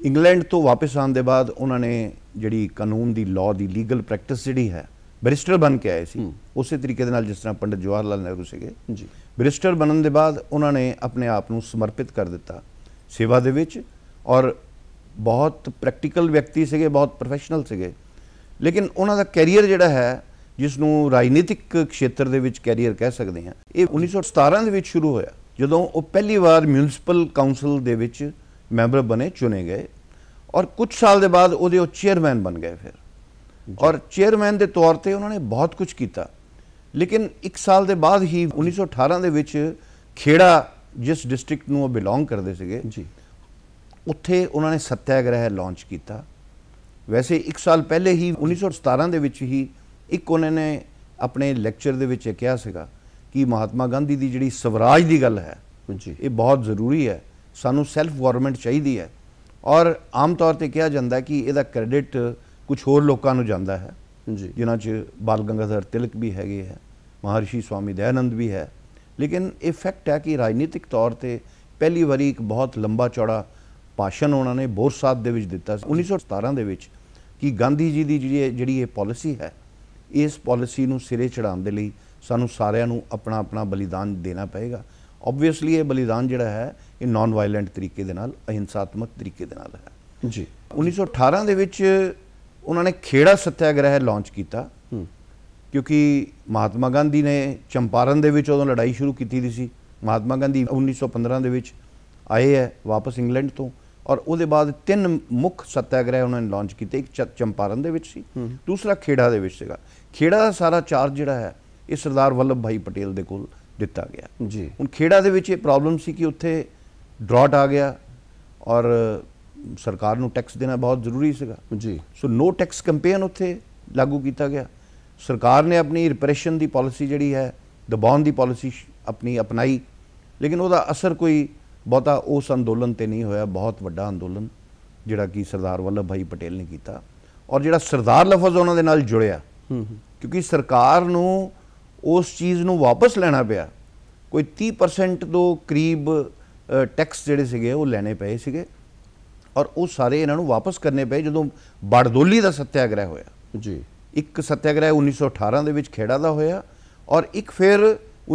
ਇੰਗਲੈਂਡ ਤੋਂ ਵਾਪਸ ਆਉਣ ਦੇ ਬਾਅਦ ਉਹਨਾਂ ਨੇ ਜਿਹੜੀ ਕਾਨੂੰਨ ਦੀ ਲਾਅ ਦੀ ਲੀਗਲ ਪ੍ਰੈਕਟਿਸ ਜਿਹੜੀ ਹੈ ਬੈਰਿਸਟਰ ਬਣ ਕੇ ਆਏ ਸੀ ਉਸੇ ਤਰੀਕੇ ਦੇ ਨਾਲ ਜਿਸ ਤਰ੍ਹਾਂ ਪੰਡਤ ਜਵਾਹਰ ਲਾਲ ਨਹਿਰੂ ਸੀਗੇ ਜੀ ਬੈਰਿਸਟਰ ਬਣਨ ਦੇ ਬਾਅਦ ਉਹਨਾਂ ਨੇ ਆਪਣੇ ਆਪ ਨੂੰ ਸਮਰਪਿਤ ਕਰ ਦਿੱਤਾ ਸੇਵਾ ਦੇ ਵਿੱਚ ਔਰ ਬਹੁਤ ਪ੍ਰੈਕਟੀਕਲ ਵਿਅਕਤੀ ਸੀਗੇ ਬਹੁਤ ਪ੍ਰੋਫੈਸ਼ਨਲ ਸੀਗੇ ਲੇਕਿਨ ਉਹਨਾਂ ਦਾ ਕੈਰੀਅਰ ਜਿਹੜਾ ਹੈ ਜਿਸ ਨੂੰ ਰਾਜਨੀਤਿਕ ਖੇਤਰ ਦੇ ਵਿੱਚ ਕੈਰੀਅਰ ਕਹਿ ਸਕਦੇ ਹਾਂ ਇਹ 1917 ਦੇ ਵਿੱਚ ਸ਼ੁਰੂ ਹੋਇਆ ਜਦੋਂ ਉਹ ਪਹਿਲੀ ਵਾਰ ਮਿਊਨਿਸਪਲ ਕਾਉਂਸਲ ਦੇ ਵਿੱਚ ਮੈਂਬਰ ਬਣੇ ਚੁਣੇ ਗਏ ਔਰ ਕੁਝ ਸਾਲ ਦੇ ਬਾਅਦ ਉਹਦੇ ਉਹ ਚੇਅਰਮੈਨ ਬਣ ਗਏ ਫਿਰ ਔਰ ਚੇਅਰਮੈਨ ਦੇ ਤੌਰ ਤੇ ਉਹਨਾਂ ਨੇ ਬਹੁਤ ਕੁਝ ਕੀਤਾ ਲੇਕਿਨ 1 ਸਾਲ ਦੇ ਬਾਅਦ ਹੀ 1918 ਦੇ ਵਿੱਚ ਖੇੜਾ ਜਿਸ ਡਿਸਟ੍ਰਿਕਟ ਨੂੰ ਉਹ ਬਿਲੋਂਗ ਕਰਦੇ ਸੀਗੇ ਜੀ ਉੱਥੇ ਉਹਨਾਂ ਨੇ ਸਤਿਆਗ੍ਰਹਿ ਲਾਂਚ ਕੀਤਾ ਵੈਸੇ 1 ਸਾਲ ਪਹਿਲੇ ਹੀ 1917 ਦੇ ਵਿੱਚ ਹੀ ਇੱਕ ਉਹਨਾਂ ਨੇ ਆਪਣੇ ਲੈਕਚਰ ਦੇ ਵਿੱਚ ਕਿਹਾ ਸੀਗਾ ਕਿ ਮਹਾਤਮਾ ਗਾਂਧੀ ਦੀ ਜਿਹੜੀ ਸਵਰਾਜ ਦੀ ਗੱਲ ਹੈ ਜੀ ਇਹ ਬਹੁਤ ਜ਼ਰੂਰੀ ਹੈ ਸਾਨੂੰ ਸੈਲਫ ਗਵਰਨਮੈਂਟ ਚਾਹੀਦੀ ਹੈ ਔਰ ਆਮ ਤੌਰ ਤੇ ਕਿਹਾ ਜਾਂਦਾ ਕਿ ਇਹਦਾ ਕ੍ਰੈਡਿਟ ਕੁਝ ਹੋਰ ਲੋਕਾਂ ਨੂੰ ਜਾਂਦਾ ਹੈ ਜੀ ਜਿਨ੍ਹਾਂ 'ਚ ਬਾਲ ਗੰਗਾਧਰ ਤਿਲਕ ਵੀ ਹੈਗੇ ਹੈ ਮਹਾਰਿਸ਼ੀ ਸਵਾਮੀ ਦਇਆਨੰਦ ਵੀ ਹੈ ਲੇਕਿਨ ਇਹ ਫੈਕਟ ਹੈ ਕਿ ਰਾਜਨੀਤਿਕ ਤੌਰ ਤੇ ਪਹਿਲੀ ਵਾਰੀ ਇੱਕ ਬਹੁਤ ਲੰਬਾ ਚੌੜਾ ਭਾਸ਼ਣ ਉਹਨਾਂ ਨੇ ਬੋਰਸਾਤ ਦੇ ਵਿੱਚ ਦਿੱਤਾ 1917 ਦੇ ਵਿੱਚ ਕਿ ਗਾਂਧੀ ਜੀ ਦੀ ਜਿਹੜੀ ਜਿਹੜੀ ਇਹ ਪਾਲਿਸੀ ਹੈ ਇਸ ਪਾਲਿਸੀ ਨੂੰ ਸਿਰੇ ਚੜਾਉਣ ਦੇ ਲਈ ਸਾਨੂੰ ਸਾਰਿਆਂ ਨੂੰ ਆਪਣਾ ਆਪਣਾ ਬਲੀਦਾਨ ਦੇਣਾ ਪਏਗਾ ਆਬਵੀਅਸਲੀ ਇਹ ਬਲੀਦਾਨ ਜਿਹੜਾ ਹੈ ਇਹ ਨਾਨ ਵਾਇਲੈਂਟ ਤਰੀਕੇ ਦੇ ਨਾਲ ਅਹਿੰਸਾਤਮਕ ਤਰੀਕੇ ਦੇ ਨਾਲ ਹੈ ਜੀ 1918 ਦੇ ਵਿੱਚ ਉਹਨਾਂ ਨੇ ਖੇੜਾ ਸੱਤਿਆਗ੍ਰਹਿ ਲਾਂਚ ਕੀਤਾ ਕਿਉਂਕਿ ਮਹਾਤਮਾ ਗਾਂਧੀ ਨੇ ਚੰਪਾਰਨ ਦੇ ਵਿੱਚ ਉਦੋਂ ਲੜਾਈ ਸ਼ੁਰੂ ਕੀਤੀ ਦੀ ਸੀ ਮਹਾਤਮਾ ਗਾਂਧੀ 1915 ਦੇ ਵਿੱਚ ਆਏ ਹੈ ਵਾਪਸ ਇੰਗਲੈਂਡ ਤੋਂ ਔਰ ਉਹਦੇ ਬਾਅਦ ਤਿੰਨ ਮੁੱਖ ਸੱਤਿਆਗ੍ਰਹਿ ਉਹਨਾਂ ਨੇ ਲਾਂਚ ਕੀਤੇ ਇੱਕ ਚੰਪਾਰਨ ਦੇ ਵਿੱਚ ਸੀ ਦੂਸਰਾ ਖੇੜਾ ਦੇ ਵਿੱਚ ਸੀਗਾ ਖੇੜਾ ਦਾ ਸਾਰਾ ਚਾਰਜ ਜਿਹੜਾ ਹੈ ਇਹ ਸਰਦਾਰ ਵੱਲਭ ਭਾਈ ਪਟੇਲ ਦੇ ਕੋਲ ਦਿੱਤਾ ਗਿਆ ਜੀ ਹੁਣ ਖੇੜਾ ਦੇ ਵਿੱਚ ਇਹ ਪ੍ਰੋਬਲਮ ਸੀ ਕਿ ਉੱਥੇ ਡਰਾਟ ਆ ਗਿਆ ਔਰ ਸਰਕਾਰ ਨੂੰ ਟੈਕਸ ਦੇਣਾ ਬਹੁਤ ਜ਼ਰੂਰੀ ਸੀਗਾ ਜੀ ਸੋ ਨੋ ਟੈਕਸ ਕੈਂਪੇਨ ਉੱਥੇ ਲਾਗੂ ਕੀਤਾ ਗਿਆ ਸਰਕਾਰ ਨੇ ਆਪਣੀ ਰਿਪਰੈਸ਼ਨ ਦੀ ਪਾਲਿਸੀ ਜਿਹੜੀ ਹੈ ਦਬਾਉਣ ਦੀ ਪਾਲਿਸੀ ਆਪਣੀ ਅਪਣਾਈ ਲੇਕਿਨ ਉਹਦਾ ਅਸਰ ਕੋਈ ਬਹੁਤਾ ਉਸ ਅੰਦੋਲਨ ਤੇ ਨਹੀਂ ਹੋਇਆ ਬਹੁਤ ਵੱਡਾ ਅੰਦੋਲਨ ਜਿਹੜਾ ਕਿ ਸਰਦਾਰ ਵੱਲਭ ਭਾਈ ਪਟੇਲ ਨੇ ਕੀਤਾ ਔਰ ਜਿਹੜਾ ਸਰਦਾਰ ਲਫ਼ਜ਼ ਉਹਨਾਂ ਦੇ ਨਾਲ ਜੁੜਿਆ ਕਿਉਂਕਿ ਸਰਕਾਰ ਨੂੰ ਉਸ ਚੀਜ਼ ਨੂੰ ਵਾਪਸ ਲੈਣਾ ਪਿਆ ਕੋਈ 30% ਤੋਂ ਕਰੀਬ ਟੈਕਸ ਜਿਹੜੇ ਸੀਗੇ ਉਹ ਲੈਣੇ ਪਏ ਸੀਗੇ ਔਰ ਉਹ ਸਾਰੇ ਇਹਨਾਂ ਨੂੰ ਵਾਪਸ ਕਰਨੇ ਪਏ ਜਦੋਂ ਬੜਦੋਲੀ ਦਾ ਸੱਤਿਆਗ੍ਰਹਿ ਹੋਇਆ ਜੀ ਇੱਕ ਸੱਤਿਆਗ੍ਰਹਿ 1918 ਦੇ ਵਿੱਚ ਖੇੜਾ ਦਾ ਹੋਇਆ ਔਰ ਇੱਕ ਫਿਰ